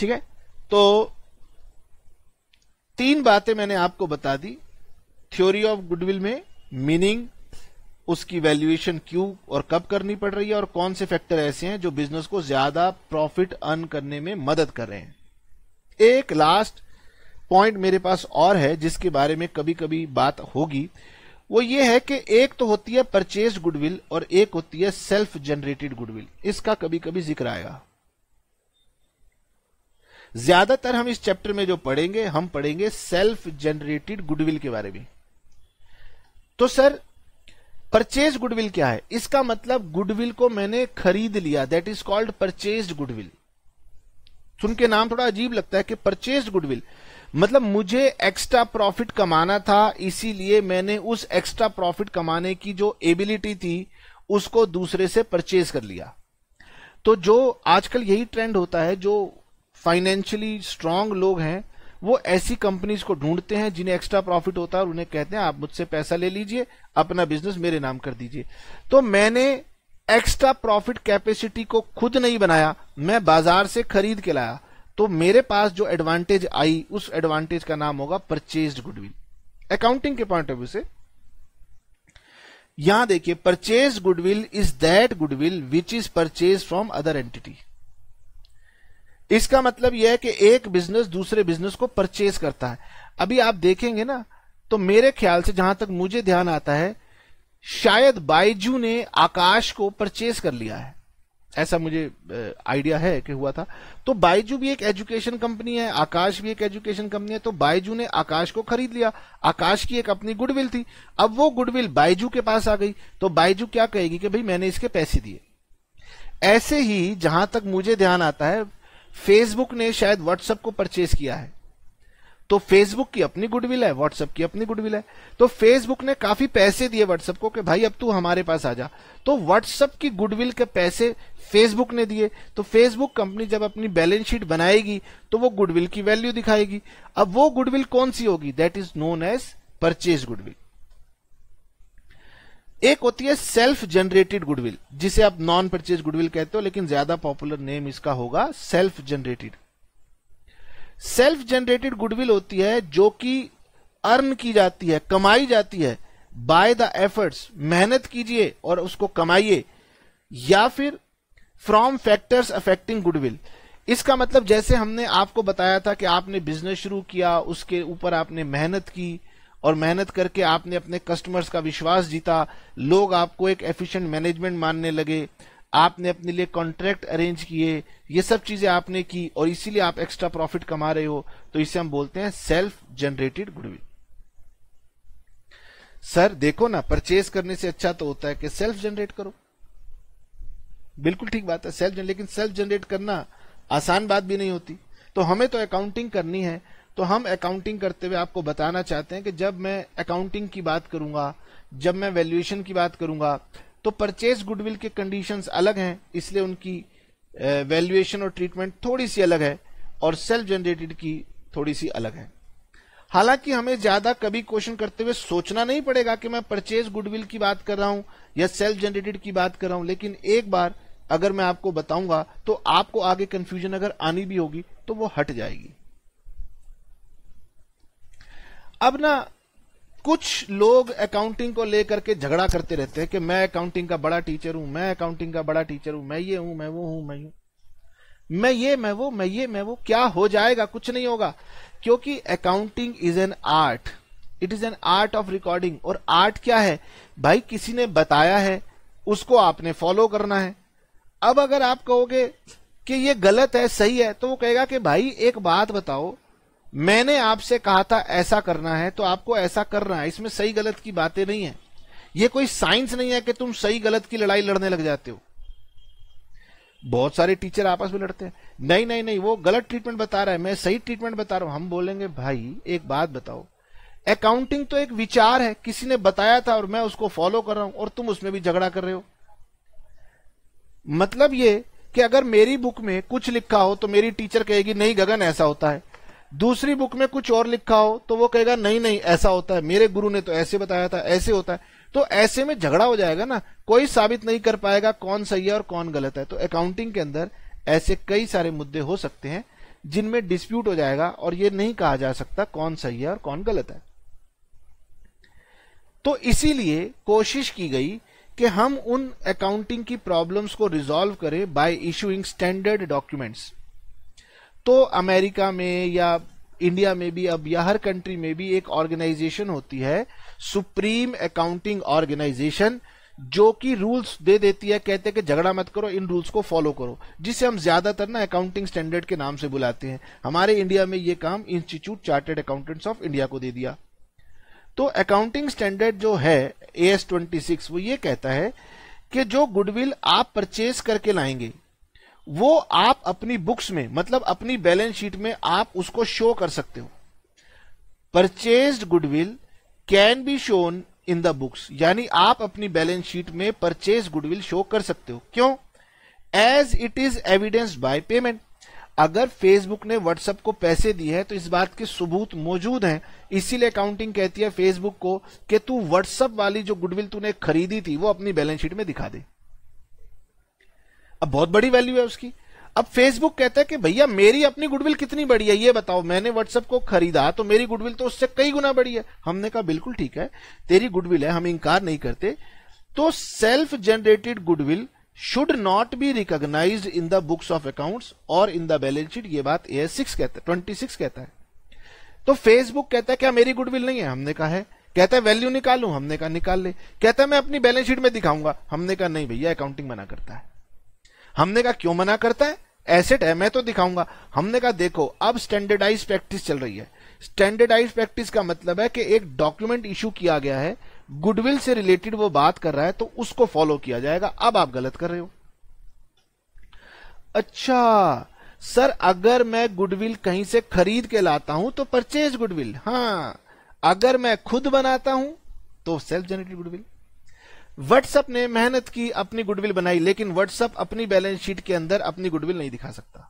ठीक है तो तीन बातें मैंने आपको बता दी थ्योरी ऑफ गुडविल में मीनिंग उसकी वैल्यूएशन क्यों और कब करनी पड़ रही है और कौन से फैक्टर ऐसे हैं जो बिजनेस को ज्यादा प्रॉफिट अर्न करने में मदद कर रहे हैं एक लास्ट पॉइंट मेरे पास और है जिसके बारे में कभी कभी बात होगी वो ये है कि एक तो होती है परचेज गुडविल और एक होती है सेल्फ जनरेटेड गुडविल इसका कभी कभी जिक्र आएगा ज्यादातर हम इस चैप्टर में जो पढ़ेंगे हम पढ़ेंगे सेल्फ जनरेटेड गुडविल के बारे में तो सर परचेज गुडविल क्या है इसका मतलब गुडविल को मैंने खरीद लिया that is called purchase goodwill सुन के नाम थोड़ा अजीब लगता है कि परचेज गुडविल मतलब मुझे एक्स्ट्रा प्रॉफिट कमाना था इसीलिए मैंने उस एक्स्ट्रा प्रॉफिट कमाने की जो एबिलिटी थी उसको दूसरे से परचेज कर लिया तो जो आजकल यही ट्रेंड होता है जो फाइनेंशियली स्ट्रांग लोग हैं वो ऐसी कंपनीज को ढूंढते हैं जिन्हें एक्स्ट्रा प्रॉफिट होता है और उन्हें कहते हैं आप मुझसे पैसा ले लीजिए अपना बिजनेस मेरे नाम कर दीजिए तो मैंने एक्स्ट्रा प्रॉफिट कैपेसिटी को खुद नहीं बनाया मैं बाजार से खरीद के लाया तो मेरे पास जो एडवांटेज आई उस एडवांटेज का नाम होगा परचेज गुडविल अकाउंटिंग के पॉइंट ऑफ व्यू से यहां देखिए purchase goodwill is that goodwill which is purchase from other entity इसका मतलब यह है कि एक बिजनेस दूसरे बिजनेस को परचेज करता है अभी आप देखेंगे ना तो मेरे ख्याल से जहां तक मुझे ध्यान आता है शायद बाइजू ने आकाश को परचेज कर लिया है ऐसा मुझे आइडिया है कि हुआ था तो बाइजू भी एक एजुकेशन कंपनी है आकाश भी एक एजुकेशन कंपनी है तो बाइजू ने आकाश को खरीद लिया आकाश की एक अपनी गुडविल थी अब वो गुडविल बाइजू के पास आ गई तो बाइजू क्या कहेगी कि भाई मैंने इसके पैसे दिए ऐसे ही जहां तक मुझे ध्यान आता है फेसबुक ने शायद व्हाट्सएप को परचेज किया है तो फेसबुक की अपनी गुडविल है व्हाट्सएप की अपनी गुडविल है तो फेसबुक ने काफी पैसे दिए व्हाट्सएप को कि भाई अब तू हमारे पास आ जा तो व्हाट्सएप की गुडविल के पैसे फेसबुक ने दिए तो फेसबुक कंपनी जब अपनी बैलेंस शीट बनाएगी तो वो गुडविल की वैल्यू दिखाएगी अब वो गुडविल कौन सी होगी that is known as purchase goodwill एक होती है सेल्फ जनरेटेड गुडविल जिसे आप नॉन परचेज गुडविल कहते हो लेकिन ज्यादा पॉपुलर नेम इसका होगा self generated self generated goodwill होती है जो कि अर्न की जाती है कमाई जाती है बाय द एफर्ट्स मेहनत कीजिए और उसको कमाइए या फिर फ्रॉम फैक्टर्स अफेक्टिंग गुडविल इसका मतलब जैसे हमने आपको बताया था कि आपने बिजनेस शुरू किया उसके ऊपर आपने मेहनत की और मेहनत करके आपने अपने कस्टमर्स का विश्वास जीता लोग आपको एक एफिशिएंट मैनेजमेंट मानने लगे आपने अपने लिए कॉन्ट्रैक्ट अरेंज किए ये सब चीजें आपने की और इसीलिए आप एक्स्ट्रा प्रॉफिट कमा रहे हो तो इसे हम बोलते हैं सेल्फ जनरेटेड गुडविल सर देखो ना परचेज करने से अच्छा तो होता है कि सेल्फ जनरेट करो बिल्कुल ठीक बात है सेल्फ लेकिन सेल्फ जनरेट करना आसान बात भी नहीं होती तो हमें तो अकाउंटिंग करनी है तो हम अकाउंटिंग करते हुए आपको बताना चाहते हैं कि जब मैं अकाउंटिंग की बात करूंगा जब मैं वैल्यूएशन की बात करूंगा तो परचेज गुडविल के कंडीशंस अलग हैं इसलिए उनकी वैल्यूएशन और ट्रीटमेंट थोड़ी सी अलग है और सेल्फ जनरेटेड की थोड़ी सी अलग है हालांकि हमें ज्यादा कभी क्वेश्चन करते हुए सोचना नहीं पड़ेगा कि मैं परचेज गुडविल की बात कर रहा हूं या सेल्फ जनरेटेड की बात कर रहा हूं लेकिन एक बार अगर मैं आपको बताऊंगा तो आपको आगे कंफ्यूजन अगर आनी भी होगी तो वो हट जाएगी अब ना कुछ लोग अकाउंटिंग को लेकर के झगड़ा करते रहते हैं कि मैं अकाउंटिंग का बड़ा टीचर हूं मैं अकाउंटिंग का बड़ा टीचर हूं मैं ये हूं मैं वो हूं मैं मैं ये मैं वो मैं ये मैं वो क्या हो जाएगा कुछ नहीं होगा क्योंकि accounting is an art it is an art of recording और आर्ट क्या है भाई किसी ने बताया है उसको आपने फॉलो करना है अब अगर आप कहोगे कि ये गलत है सही है तो वो कहेगा कि भाई एक बात बताओ मैंने आपसे कहा था ऐसा करना है तो आपको ऐसा करना है इसमें सही गलत की बातें नहीं है यह कोई साइंस नहीं है कि तुम सही गलत की लड़ाई लड़ने लग जाते हो बहुत सारे टीचर आपस में लड़ते हैं नहीं नहीं नहीं वो गलत ट्रीटमेंट बता रहा है मैं सही ट्रीटमेंट बता रहा हूं हम बोलेंगे भाई एक बात बताओ अकाउंटिंग तो एक विचार है किसी ने बताया था और मैं उसको फॉलो कर रहा हूं और तुम उसमें भी झगड़ा कर रहे हो मतलब ये कि अगर मेरी बुक में कुछ लिखा हो तो मेरी टीचर कहेगी नहीं गगन ऐसा होता है दूसरी बुक में कुछ और लिखा हो तो वो कहेगा नहीं नहीं ऐसा होता है मेरे गुरु ने तो ऐसे बताया था ऐसे होता है तो ऐसे में झगड़ा हो जाएगा ना कोई साबित नहीं कर पाएगा कौन सही है और कौन गलत है तो अकाउंटिंग के अंदर ऐसे कई सारे मुद्दे हो सकते हैं जिनमें डिस्प्यूट हो जाएगा और ये नहीं कहा जा सकता कौन सही है और कौन गलत है तो इसीलिए कोशिश की गई कि हम उन अकाउंटिंग की प्रॉब्लम्स को रिजॉल्व करें बाय इशूइंग स्टैंडर्ड डॉक्यूमेंट्स तो अमेरिका में या इंडिया में भी अब या हर कंट्री में भी एक ऑर्गेनाइजेशन होती है सुप्रीम अकाउंटिंग ऑर्गेनाइजेशन जो कि रूल्स दे देती है कहते हैं कि झगड़ा मत करो इन रूल्स को फॉलो करो जिसे हम ज्यादातर ना अकाउंटिंग स्टैंडर्ड के नाम से बुलाते हैं हमारे इंडिया में ये काम institute chartered accountants of India को दे दिया तो अकाउंटिंग स्टैंडर्ड जो है ए एस ट्वेंटी सिक्स वो ये कहता है कि जो गुडविल आप परचेस करके लाएंगे वो आप अपनी बुक्स में मतलब अपनी बैलेंस शीट में आप उसको शो कर सकते हो purchase goodwill can be shown in the books यानी आप अपनी बैलेंस शीट में परचेज गुडविल शो कर सकते हो क्यों as it is evidence by payment अगर फेसबुक ने व्हाट्सएप को पैसे दिए हैं तो इस बात के सबूत मौजूद हैं इसीलिए अकाउंटिंग कहती है फेसबुक को कि तू व्हाट्सएप वाली जो गुडविल तूने खरीदी थी वो अपनी बैलेंस शीट में दिखा दे अब बहुत बड़ी वैल्यू है उसकी अब फेसबुक कहता है कि भैया मेरी अपनी गुडविल कितनी बड़ी है ये बताओ मैंने व्हाट्सएप को खरीदा तो मेरी गुडविल तो उससे कई गुना बड़ी है हमने कहा बिल्कुल ठीक है तेरी गुडविल है हम इंकार नहीं करते तो self generated goodwill should not be recognise in the books of account और इन द बैलेंस शीट ये बात ए सिक्स कहता है ट्वेंटी सिक्स कहता है तो फेसबुक कहता है क्या मेरी गुडविल नहीं है हमने कहा है कहता है वैल्यू निकालू हमने कहा निकाल ले कहता है मैं अपनी बैलेंस शीट में दिखाऊंगा हमने कहा नहीं भैया अकाउंटिंग मना करता है हमने कहा क्यों मना करता है एसेट है मैं तो दिखाऊंगा हमने कहा देखो अब स्टैंडर्डाइज प्रैक्टिस चल रही है स्टैंडर्डाइज प्रैक्टिस का मतलब है कि एक डॉक्यूमेंट इश्यू किया गया है गुडविल से रिलेटेड वो बात कर रहा है तो उसको फॉलो किया जाएगा अब आप गलत कर रहे हो अच्छा सर अगर मैं गुडविल कहीं से खरीद के लाता हूं तो परचेज गुडविल हाँ अगर मैं खुद बनाता हूं तो सेल्फ जनरेटेड गुडविल व्हाट्सएप ने मेहनत की अपनी गुडविल बनाई लेकिन व्हाट्सएप अपनी बैलेंस शीट के अंदर अपनी गुडविल नहीं दिखा सकता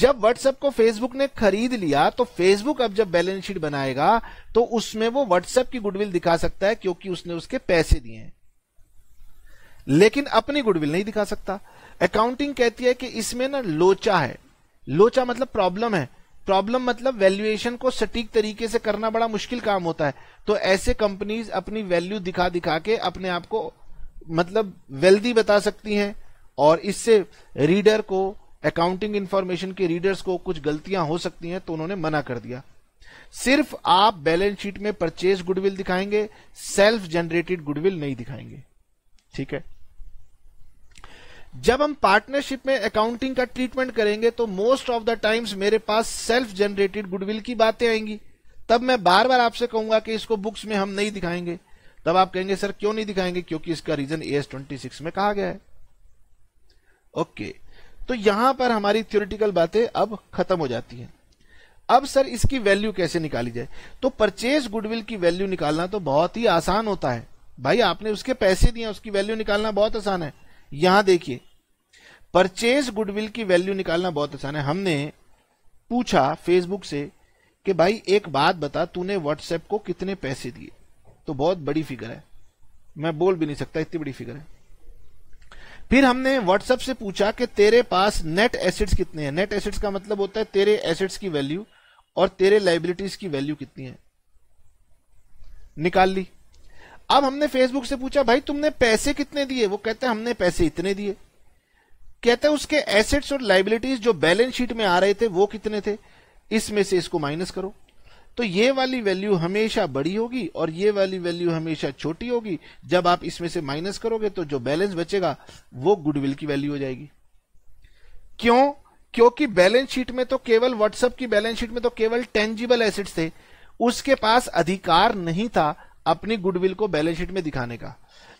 जब व्हाट्सएप को फेसबुक ने खरीद लिया तो फेसबुक अब जब बैलेंस शीट बनाएगा तो उसमें वो व्हाट्सएप की गुडविल दिखा सकता है क्योंकि उसने उसके पैसे दिए हैं लेकिन अपनी गुडविल नहीं दिखा सकता अकाउंटिंग कहती है कि इसमें ना लोचा है लोचा मतलब प्रॉब्लम है प्रॉब्लम मतलब वैल्यूएशन को सटीक तरीके से करना बड़ा मुश्किल काम होता है तो ऐसे कंपनीज अपनी वैल्यू दिखा दिखा के अपने आप को मतलब वेल्दी बता सकती हैं और इससे रीडर को अकाउंटिंग इंफॉर्मेशन के रीडर्स को कुछ गलतियां हो सकती हैं तो उन्होंने मना कर दिया सिर्फ आप बैलेंस शीट में परचेज गुडविल दिखाएंगे सेल्फ जनरेटेड गुडविल नहीं दिखाएंगे ठीक है जब हम पार्टनरशिप में अकाउंटिंग का ट्रीटमेंट करेंगे तो मोस्ट ऑफ द टाइम्स मेरे पास सेल्फ जनरेटेड गुडविल की बातें आएंगी तब मैं बार बार आपसे कहूंगा कि इसको बुक्स में हम नहीं दिखाएंगे तब आप कहेंगे सर क्यों नहीं दिखाएंगे क्योंकि इसका रीजन ए ट्वेंटी सिक्स में कहा गया है ओके okay, तो यहां पर हमारी थ्योरिटिकल बातें अब खत्म हो जाती है अब सर इसकी वैल्यू कैसे निकाली जाए तो परचेज गुडविल की वैल्यू निकालना तो बहुत ही आसान होता है भाई आपने उसके पैसे दिए उसकी वैल्यू निकालना बहुत आसान है यहां देखिए परचेज गुडविल की वैल्यू निकालना बहुत आसान है हमने पूछा फेसबुक से कि भाई एक बात बता तूने व्हाट्सएप को कितने पैसे दिए तो बहुत बड़ी फिगर है मैं बोल भी नहीं सकता इतनी बड़ी फिगर है फिर हमने व्हाट्सएप से पूछा कि तेरे पास नेट एसेट्स कितने हैं नेट एसेट्स का मतलब होता है तेरे एसेट्स की वैल्यू और तेरे लाइबिलिटीज की वैल्यू कितनी है निकाल ली अब हमने फेसबुक से पूछा भाई तुमने पैसे कितने दिए वो कहते हैं हमने पैसे इतने दिए कहते हैं उसके एसेट्स और लाइबिलिटीज जो बैलेंस शीट में आ रहे थे वो कितने थे इसमें से इसको माइनस करो तो ये वाली वैल्यू हमेशा बड़ी होगी और ये वाली वैल्यू हमेशा छोटी होगी जब आप इसमें से माइनस करोगे तो जो बैलेंस बचेगा वो गुडविल की वैल्यू हो जाएगी क्यों क्योंकि बैलेंस शीट में तो केवल व्हाट्सएप की बैलेंस शीट में तो केवल टेंजिबल एसेट्स थे उसके पास अधिकार नहीं था अपनी गुडविल को बैलेंस शीट में दिखाने का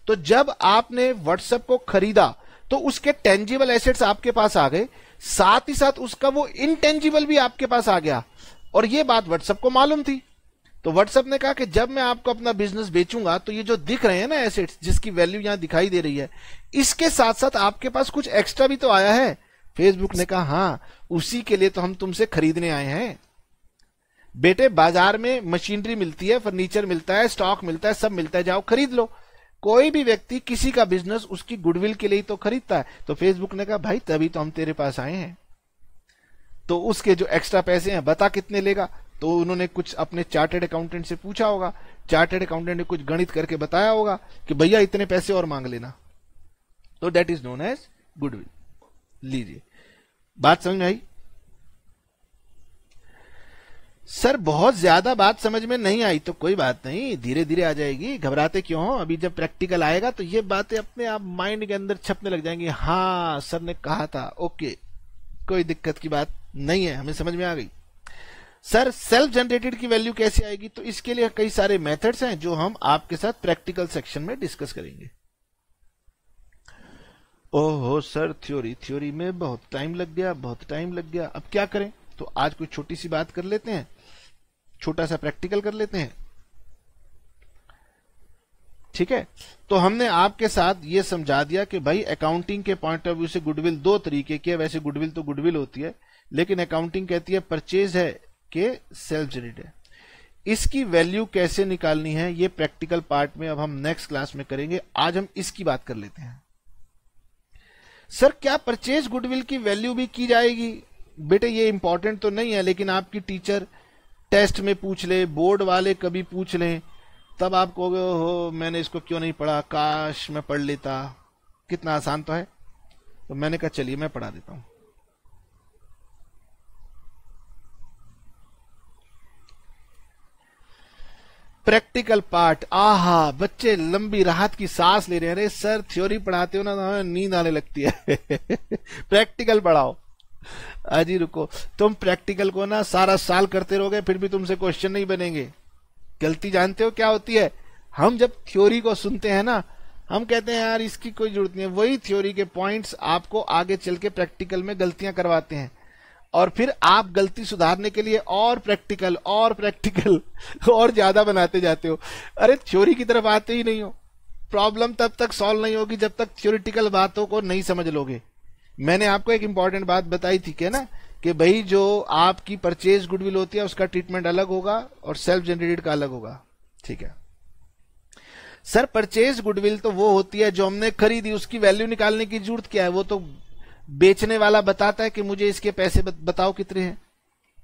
तो जब आपने व्हाट्सएप को खरीदा तो उसके टेंजिबल एसेट्स आपके पास आ गए साथ ही साथ उसका वो इनटेंजिबल भी आपके पास आ गया और ये बात व्हाट्सएप को मालूम थी तो व्हाट्सएप ने कहा कि जब मैं आपको अपना बिजनेस बेचूंगा तो ये जो दिख रहे हैं ना एसेट्स जिसकी वैल्यू यहां दिखाई दे रही है इसके साथ साथ आपके पास कुछ एक्स्ट्रा भी तो आया है फेसबुक ने कहा हाँ उसी के लिए तो हम तुमसे खरीदने आए हैं बेटे बाजार में मशीनरी मिलती है फर्नीचर मिलता है स्टॉक मिलता है सब मिलता है जाओ खरीद लो कोई भी व्यक्ति किसी का बिजनेस उसकी गुडविल के लिए तो खरीदता है तो फेसबुक ने कहा भाई तभी तो हम तेरे पास आए हैं तो उसके जो एक्स्ट्रा पैसे हैं बता कितने लेगा तो उन्होंने कुछ अपने चार्टेड अकाउंटेंट से पूछा होगा चार्टेड अकाउंटेंट ने कुछ गणित करके बताया होगा कि भैया इतने पैसे और मांग लेना तो that is known as goodwill लीजिए बात समझ में आई सर बहुत ज्यादा बात समझ में नहीं आई तो कोई बात नहीं धीरे धीरे आ जाएगी घबराते क्यों हो अभी जब प्रैक्टिकल आएगा तो ये बातें अपने आप माइंड के अंदर छपने लग जाएंगी हाँ सर ने कहा था ओके कोई दिक्कत की बात नहीं है हमें समझ में आ गई सर सेल्फ जनरेटेड की वैल्यू कैसे आएगी तो इसके लिए कई सारे मेथड्स हैं जो हम आपके साथ प्रैक्टिकल सेक्शन में डिस्कस करेंगे ओहो सर थ्योरी थ्योरी में बहुत टाइम लग गया बहुत टाइम लग गया अब क्या करें तो आज कोई छोटी सी बात कर लेते हैं छोटा सा प्रैक्टिकल कर लेते हैं ठीक है तो हमने आपके साथ ये समझा दिया कि भाई अकाउंटिंग के पॉइंट ऑफ व्यू से गुडविल दो तरीके की है वैसे गुडविल तो गुडविल होती है लेकिन अकाउंटिंग कहती है परचेज है के सेल्फ जनरेट है इसकी वैल्यू कैसे निकालनी है ये प्रैक्टिकल पार्ट में अब हम नेक्स्ट क्लास में करेंगे आज हम इसकी बात कर लेते हैं सर क्या परचेज गुडविल की वैल्यू भी की जाएगी बेटे ये इंपॉर्टेंट तो नहीं है लेकिन आपकी टीचर टेस्ट में पूछ ले बोर्ड वाले कभी पूछ लें तब आप कहोगे हो मैंने इसको क्यों नहीं पढ़ा काश मैं पढ़ लेता कितना आसान तो है तो मैंने कहा चलिए मैं पढ़ा देता हूं प्रैक्टिकल पार्ट आहा बच्चे लंबी राहत की सांस ले रहे हैं अरे सर थ्योरी पढ़ाते हो ना तो नींद आने लगती है प्रैक्टिकल पढ़ाओ अजी रुको तुम प्रैक्टिकल को ना सारा साल करते रहोगे फिर भी तुमसे क्वेश्चन नहीं बनेंगे गलती जानते हो क्या होती है हम जब थ्योरी को सुनते हैं ना हम कहते हैं यार इसकी कोई जरूरत नहीं है वही थ्योरी के पॉइंट्स आपको आगे चल के प्रैक्टिकल में गलतियां करवाते हैं और फिर आप गलती सुधारने के लिए और प्रैक्टिकल और प्रैक्टिकल और ज्यादा बनाते जाते हो अरे थ्योरी की तरफ आते ही नहीं हो प्रॉब्लम तब तक सॉल्व नहीं होगी जब तक थ्योरिटिकल बातों को नहीं समझ लोगे मैंने आपको एक इंपॉर्टेंट बात बताई थी क्या ना कि भाई जो आपकी परचेज गुडविल होती है उसका ट्रीटमेंट अलग होगा और सेल्फ जनरेटेड का अलग होगा ठीक है सर परचेज गुडविल तो वो होती है जो हमने खरीदी उसकी वैल्यू निकालने की जरूरत क्या है वो तो बेचने वाला बताता है कि मुझे इसके पैसे बताओ कितने हैं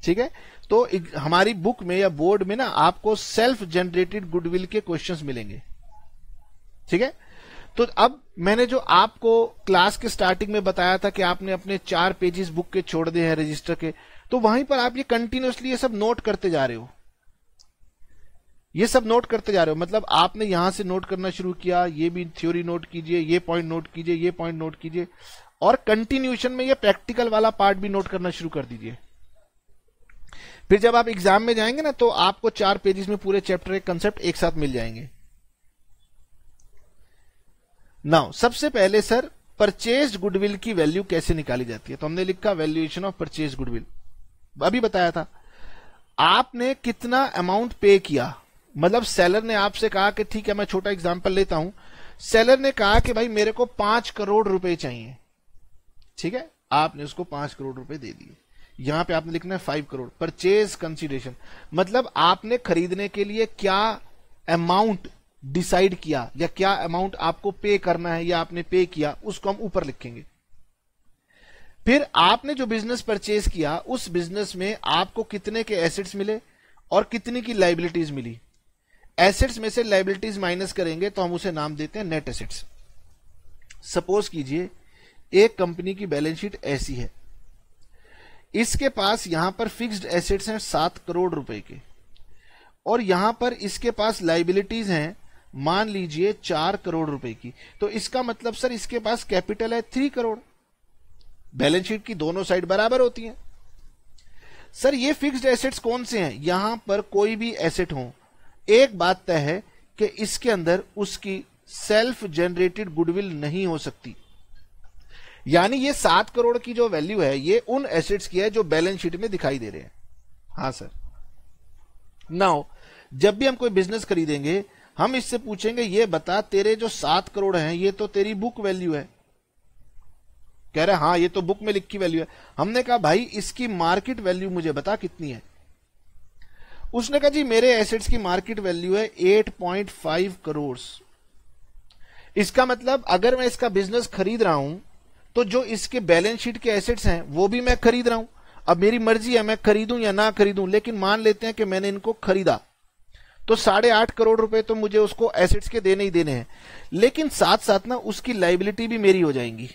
ठीक है तो हमारी बुक में या बोर्ड में ना आपको सेल्फ जनरेटेड गुडविल के क्वेश्चंस मिलेंगे ठीक है तो अब मैंने जो आपको क्लास के स्टार्टिंग में बताया था कि आपने अपने चार पेजेस बुक के छोड़ दिए हैं रजिस्टर के तो वहीं पर आप ये कंटिन्यूसली ये सब नोट करते जा रहे हो ये सब नोट करते जा रहे हो मतलब आपने यहां से नोट करना शुरू किया ये भी थ्योरी नोट कीजिए ये पॉइंट नोट कीजिए ये पॉइंट नोट कीजिए और कंटिन्यूशन में ये प्रैक्टिकल वाला पार्ट भी नोट करना शुरू कर दीजिए फिर जब आप एग्जाम में जाएंगे ना तो आपको चार पेजेस में पूरे चैप्टर के कंसेप्ट एक साथ मिल जाएंगे नाउ सबसे पहले सर परचेज गुडविल की वैल्यू कैसे निकाली जाती है तो हमने लिखा वैल्यूएशन ऑफ परचेज गुडविल अभी बताया था आपने कितना अमाउंट पे किया मतलब सेलर ने आपसे कहा कि ठीक है मैं छोटा एग्जाम्पल लेता हूं सेलर ने कहा कि भाई मेरे को पांच करोड़ रुपए चाहिए ठीक है आपने उसको पांच करोड़ रुपए दे दिए यहां पे आपने लिखना है फाइव करोड़ परचेज कंसिडरेशन मतलब आपने खरीदने के लिए क्या अमाउंट डिसाइड किया या क्या अमाउंट आपको पे करना है या आपने पे किया उसको हम ऊपर लिखेंगे फिर आपने जो बिजनेस परचेज किया उस बिजनेस में आपको कितने के एसेट्स मिले और कितनी की लाइबिलिटीज मिली एसेट्स में से लाइबिलिटीज माइनस करेंगे तो हम उसे नाम देते हैं नेट एसेट्स सपोज कीजिए एक कंपनी की बैलेंस शीट ऐसी है इसके पास यहां पर फिक्स्ड एसेट्स हैं सात करोड़ रुपए के और यहां पर इसके पास लाइबिलिटीज हैं मान लीजिए चार करोड़ रुपए की तो इसका मतलब सर इसके पास कैपिटल है थ्री करोड़ बैलेंस शीट की दोनों साइड बराबर होती हैं सर ये फिक्स्ड एसेट्स कौन से हैं यहां पर कोई भी एसेट हो एक बात तय है कि इसके अंदर उसकी सेल्फ जनरेटेड गुडविल नहीं हो सकती यानी ये सात करोड़ की जो वैल्यू है ये उन एसेट्स की है जो बैलेंस शीट में दिखाई दे रहे हैं हाँ सर नाउ जब भी हम कोई बिजनेस खरीदेंगे हम इससे पूछेंगे ये बता तेरे जो सात करोड़ हैं ये तो तेरी बुक वैल्यू है कह रहे हाँ ये तो बुक में लिखी वैल्यू है हमने कहा भाई इसकी मार्केट वैल्यू मुझे बता कितनी है उसने कहा जी मेरे एसेट्स की मार्केट वैल्यू है 8.5 करोड़ इसका मतलब अगर मैं इसका बिजनेस खरीद रहा हूं तो जो इसके बैलेंस शीट के एसेट्स हैं वो भी मैं खरीद रहा हूं अब मेरी मर्जी है मैं खरीदूं या ना खरीदूं लेकिन मान लेते हैं कि मैंने इनको खरीदा तो साढ़े आठ करोड़ रुपए तो मुझे उसको एसेट्स के देने ही देने हैं लेकिन साथ साथ ना उसकी लाइबिलिटी भी मेरी हो जाएंगी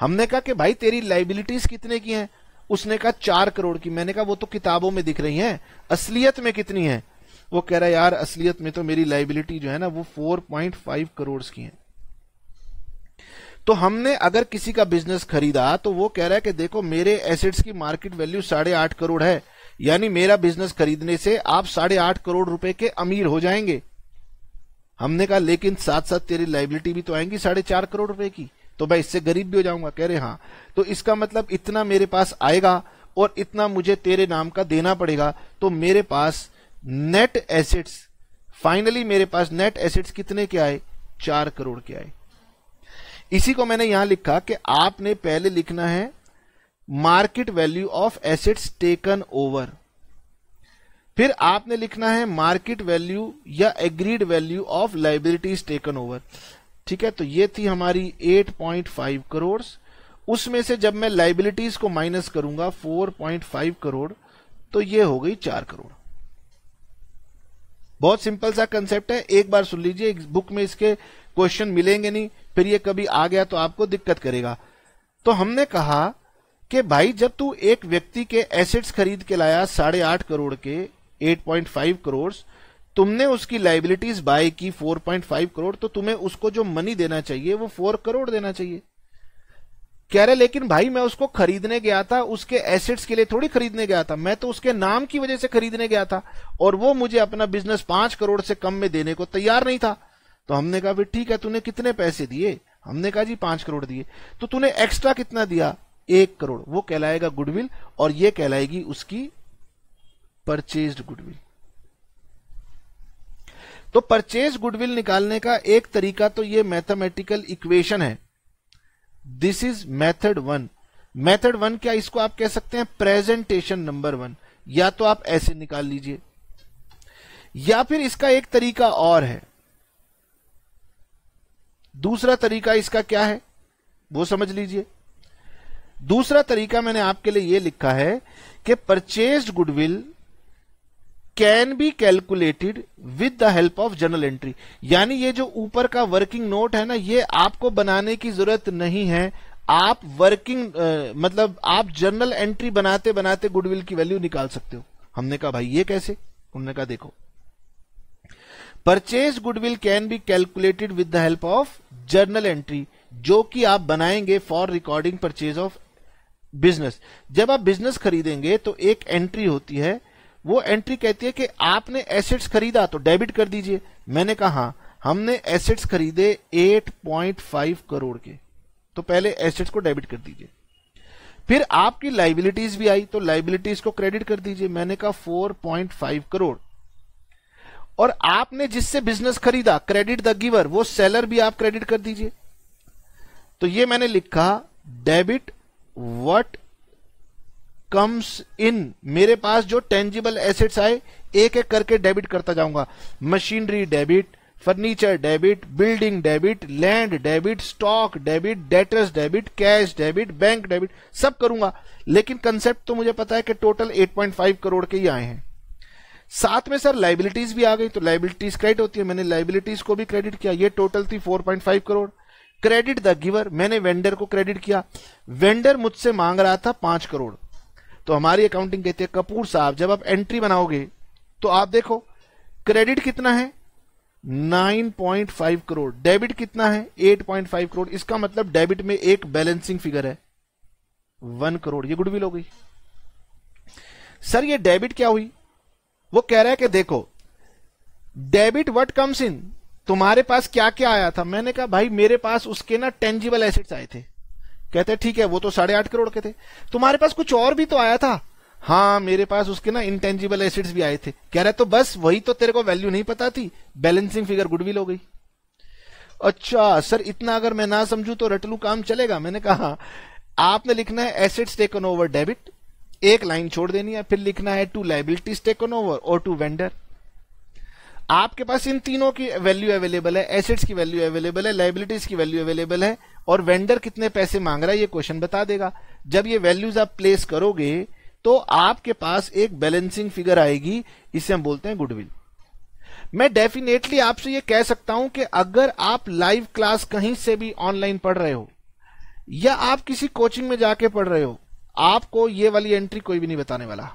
हमने कहा कि भाई तेरी लाइबिलिटीज कितने की हैं उसने कहा चार करोड़ की मैंने कहा वो तो किताबों में दिख रही हैं असलियत में कितनी है वो कह रहा है यार असलियत में तो मेरी लाइबिलिटी जो है ना वो फोर पॉइंट फाइव करोड़ की है तो हमने अगर किसी का बिजनेस खरीदा तो वो कह रहा है कि देखो मेरे एसेट्स की मार्केट वैल्यू साढ़े आठ करोड़ है यानी मेरा बिजनेस खरीदने से आप साढ़े आठ करोड़ रुपए के अमीर हो जाएंगे हमने कहा लेकिन साथ साथ तेरी लाइबिलिटी भी तो आएंगी साढ़े चार करोड़ रुपए की तो मैं इससे गरीब भी हो जाऊंगा कह रहे हाँ तो इसका मतलब इतना मेरे पास आएगा और इतना मुझे तेरे नाम का देना पड़ेगा तो मेरे पास नेट एसेट्स फाइनली मेरे पास नेट एसेट्स कितने के आए चार करोड़ के आए इसी को मैंने यहां लिखा कि आपने पहले लिखना है market value of assets taken over फिर आपने लिखना है मार्केट वैल्यू या agreed value of liabilities taken over ठीक है तो ये थी हमारी 8.5 करोड़ उसमें से जब मैं लाइबिलिटीज को माइनस करूंगा 4.5 करोड़ तो ये हो गई चार करोड़ बहुत सिंपल सा कंसेप्ट है एक बार सुन लीजिए बुक में इसके क्वेश्चन मिलेंगे नहीं फिर ये कभी आ गया तो आपको दिक्कत करेगा तो हमने कहा कि भाई जब तू एक व्यक्ति के एसेट्स खरीद के लाया साढ़े आठ करोड़ के 8.5 करोड़ तुमने उसकी लाइबिलिटीज बाय की 4.5 करोड़ तो तुम्हें उसको जो मनी देना चाहिए वो 4 करोड़ देना चाहिए कह रहे लेकिन भाई मैं उसको खरीदने गया था उसके एसेट्स के लिए थोड़ी खरीदने गया था मैं तो उसके नाम की वजह से खरीदने गया था और वो मुझे अपना बिजनेस पांच करोड़ से कम में देने को तैयार नहीं था तो हमने कहा फिर ठीक है तूने कितने पैसे दिए हमने कहा जी पांच करोड़ दिए तो तूने एक्स्ट्रा कितना दिया एक करोड़ वो कहलाएगा गुडविल और ये कहलाएगी उसकी परचेज गुडविल तो परचेज गुडविल निकालने का एक तरीका तो ये मैथमेटिकल इक्वेशन है this is method one method one क्या इसको आप कह सकते हैं प्रेजेंटेशन नंबर वन या तो आप ऐसे निकाल लीजिए या फिर इसका एक तरीका और है दूसरा तरीका इसका क्या है वो समझ लीजिए दूसरा तरीका मैंने आपके लिए यह लिखा है कि purchase goodwill can be calculated with the help of general entry यानी ये जो ऊपर का वर्किंग नोट है ना ये आपको बनाने की जरूरत नहीं है आप वर्किंग uh, मतलब आप जनरल एंट्री बनाते बनाते गुडविल की वैल्यू निकाल सकते हो हमने कहा भाई ये कैसे उन्होंने कहा देखो purchase goodwill can be calculated with the help of journal entry जो कि आप बनाएंगे for recording purchase of business जब आप बिजनेस खरीदेंगे तो एक एंट्री होती है वो एंट्री कहती है कि आपने एसेट्स खरीदा तो डेबिट कर दीजिए मैंने कहा हमने एसेट्स खरीदे 8.5 करोड़ के तो पहले एसेट्स को डेबिट कर दीजिए फिर आपकी लाइबिलिटीज भी आई तो लाइबिलिटीज को क्रेडिट कर दीजिए मैंने कहा 4.5 करोड़ और आपने जिससे बिजनेस खरीदा क्रेडिट द गिवर वो सेलर भी आप क्रेडिट कर दीजिए तो ये मैंने लिखा डेबिट वट कम्स इन मेरे पास जो टेंजिबल एसेट्स आए एक एक करके डेबिट करता जाऊंगा machinery debit furniture debit building debit land debit stock debit debtors debit cash debit bank debit सब करूंगा लेकिन कंसेप्ट तो मुझे पता है कि टोटल 8.5 करोड़ के ही आए हैं साथ में सर लाइबिलिटीज भी आ गई तो लाइबिलिटीज क्रेडिट होती है मैंने लाइबिलिटीज को भी क्रेडिट किया ये टोटल थी 4.5 करोड़ क्रेडिट द गिवर मैंने वेंडर को क्रेडिट किया वेंडर मुझसे मांग रहा था पांच करोड़ तो हमारी अकाउंटिंग कहती है कपूर साहब जब आप एंट्री बनाओगे तो आप देखो क्रेडिट कितना है 9.5 करोड़ डेबिट कितना है 8.5 करोड़ इसका मतलब डेबिट में एक बैलेंसिंग फिगर है वन करोड़ ये गुडविल हो गई सर ये डेबिट क्या हुई वो कह रहा है कि देखो डेबिट व्हाट कम्स इन तुम्हारे पास क्या क्या आया था मैंने कहा भाई मेरे पास उसके ना टेंजिबल एसेट्स आए थे कहते ठीक है वो तो साढ़े आठ करोड़ के थे तुम्हारे पास कुछ और भी तो आया था हाँ मेरे पास उसके ना इंटेंजिबल एसेट्स भी आए थे कह रहे तो बस वही तो तेरे को वैल्यू नहीं पता थी बैलेंसिंग फिगर गुडविल हो गई अच्छा सर इतना अगर मैं ना समझू तो रटलू काम चलेगा मैंने कहा हाँ, आपने लिखना है एसेट्स टेकन ओवर डेबिट एक लाइन छोड़ देनी है फिर लिखना है टू लाइबिलिटीज टेकन ओवर और टू वेंडर आपके पास इन तीनों की वैल्यू अवेलेबल है एसेट्स की वैल्यू अवेलेबल है लाइबिलिटीज की वैल्यू अवेलेबल है और वेंडर कितने पैसे मांग रहा है ये क्वेश्चन बता देगा जब ये वैल्यूज आप प्लेस करोगे तो आपके पास एक बैलेंसिंग फिगर आएगी इसे हम बोलते हैं गुडविल मैं डेफिनेटली आपसे ये कह सकता हूं कि अगर आप लाइव क्लास कहीं से भी ऑनलाइन पढ़ रहे हो या आप किसी कोचिंग में जाके पढ़ रहे हो आपको ये वाली एंट्री कोई भी नहीं बताने वाला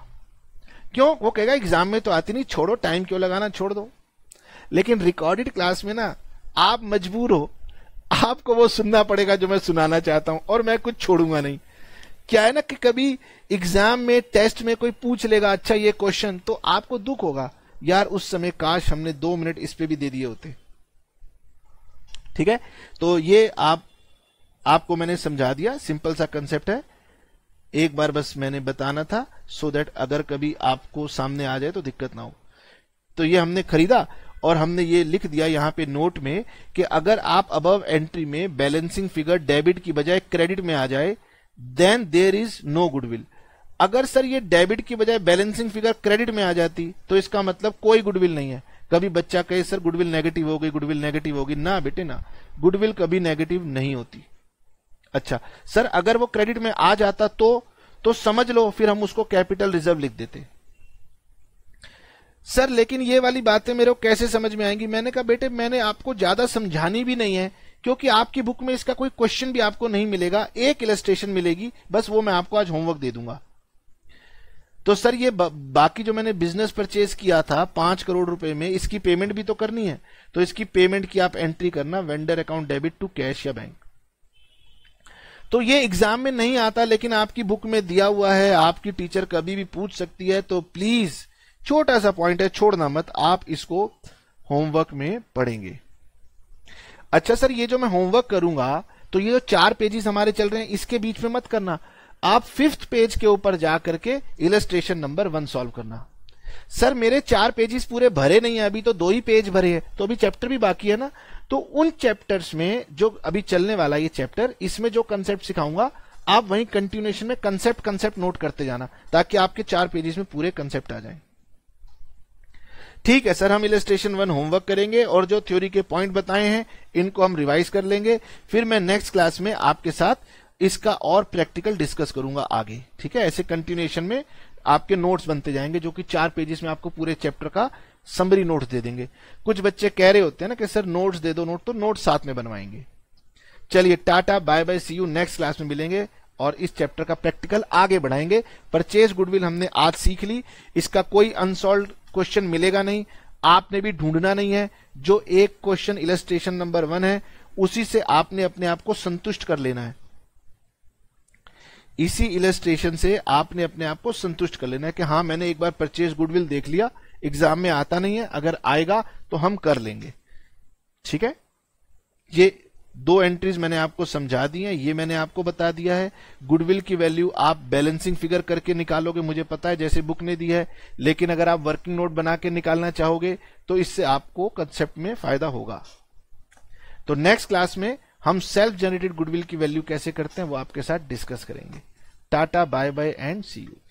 क्यों वो कहेगा एग्जाम में तो आती नहीं छोड़ो टाइम क्यों लगाना छोड़ दो लेकिन रिकॉर्डेड क्लास में ना आप मजबूर हो आपको वो सुनना पड़ेगा जो मैं सुनाना चाहता हूं और मैं कुछ छोड़ूंगा नहीं क्या है ना कि कभी एग्जाम में टेस्ट में कोई पूछ लेगा अच्छा ये क्वेश्चन तो आपको दुख होगा यार उस समय काश हमने दो मिनट इस पर भी दे दिए होते ठीक है तो ये आप आपको मैंने समझा दिया सिंपल सा कंसेप्ट है एक बार बस मैंने बताना था सो so देट अगर कभी आपको सामने आ जाए तो दिक्कत ना हो तो ये हमने खरीदा और हमने ये लिख दिया यहाँ पे नोट में कि अगर आप अबव एंट्री में बैलेंसिंग फिगर डेबिट की बजाय क्रेडिट में आ जाए then there is no goodwill अगर सर ये डेबिट की बजाय बैलेंसिंग फिगर क्रेडिट में आ जाती तो इसका मतलब कोई गुडविल नहीं है कभी बच्चा कहे सर गुडविल नेगेटिव हो गई गुडविल नेगेटिव होगी ना बेटे ना गुडविल कभी नेगेटिव नहीं होती अच्छा सर अगर वो क्रेडिट में आ जाता तो तो समझ लो फिर हम उसको कैपिटल रिजर्व लिख देते सर लेकिन ये वाली बातें मेरे को कैसे समझ में आएंगी मैंने कहा बेटे मैंने आपको ज्यादा समझानी भी नहीं है क्योंकि आपकी बुक में इसका कोई क्वेश्चन भी आपको नहीं मिलेगा एक इलेस्ट्रेशन मिलेगी बस वो मैं आपको आज होमवर्क दे दूंगा तो सर ये बा, बाकी जो मैंने बिजनेस परचेज किया था पांच करोड़ रुपए में इसकी पेमेंट भी तो करनी है तो इसकी पेमेंट की आप एंट्री करना vendor account debit to cash या बैंक तो ये एग्जाम में नहीं आता लेकिन आपकी बुक में दिया हुआ है आपकी टीचर कभी भी पूछ सकती है तो प्लीज छोटा सा पॉइंट है छोड़ना मत आप इसको होमवर्क में पढ़ेंगे अच्छा सर ये जो मैं होमवर्क करूंगा तो ये जो चार पेजेस हमारे चल रहे हैं इसके बीच में मत करना आप फिफ्थ पेज के ऊपर जा करके इलेस्ट्रेशन नंबर वन सॉल्व करना सर मेरे चार पेजेस पूरे भरे नहीं है अभी तो दो ही पेज भरे हैं तो अभी चैप्टर भी बाकी है ना तो उन चैप्टर्स में जो अभी चलने वाला ये चैप्टर इसमें जो कंसेप्ट सिखाऊंगा आप वहीं कंटिन्यूएशन में कंसेप्ट कंसेप्ट नोट करते जाना ताकि आपके चार पेजेस में पूरे कंसेप्ट आ जाएं ठीक है सर हम इलेस्ट्रेशन वन होमवर्क करेंगे और जो थ्योरी के पॉइंट बताए हैं इनको हम रिवाइज कर लेंगे फिर मैं नेक्स्ट क्लास में आपके साथ इसका और प्रैक्टिकल डिस्कस करूंगा आगे ठीक है ऐसे कंटिन्यूएशन में आपके नोट्स बनते जाएंगे जो कि चार पेजेस में आपको पूरे चैप्टर का समरी नोट्स दे देंगे कुछ बच्चे कह रहे होते हैं ना कि सर नोट्स दे दो नोट तो नोट साथ में बनवाएंगे चलिए टाटा bye bye see you next class में मिलेंगे और इस चैप्टर का प्रैक्टिकल आगे बढ़ाएंगे परचेज गुडविल हमने आज सीख ली इसका कोई अनसोल्व क्वेश्चन मिलेगा नहीं आपने भी ढूंढना नहीं है जो एक क्वेश्चन इलेस्ट्रेशन नंबर वन है उसी से आपने अपने आप को संतुष्ट कर लेना है इसी इलेस्ट्रेशन से आपने अपने आप को संतुष्ट कर लेना है कि हाँ मैंने एक बार परचेज गुडविल देख लिया एग्जाम में आता नहीं है अगर आएगा तो हम कर लेंगे ठीक है ये दो एंट्रीज मैंने आपको समझा दी हैं ये मैंने आपको बता दिया है गुडविल की वैल्यू आप बैलेंसिंग फिगर करके निकालोगे मुझे पता है जैसे बुक ने दी है लेकिन अगर आप वर्किंग नोट बना के निकालना चाहोगे तो इससे आपको कंसेप्ट में फायदा होगा तो नेक्स्ट क्लास में हम सेल्फ जनरेटेड गुडविल की वैल्यू कैसे करते हैं वो आपके साथ डिस्कस करेंगे टाटा bye bye and see you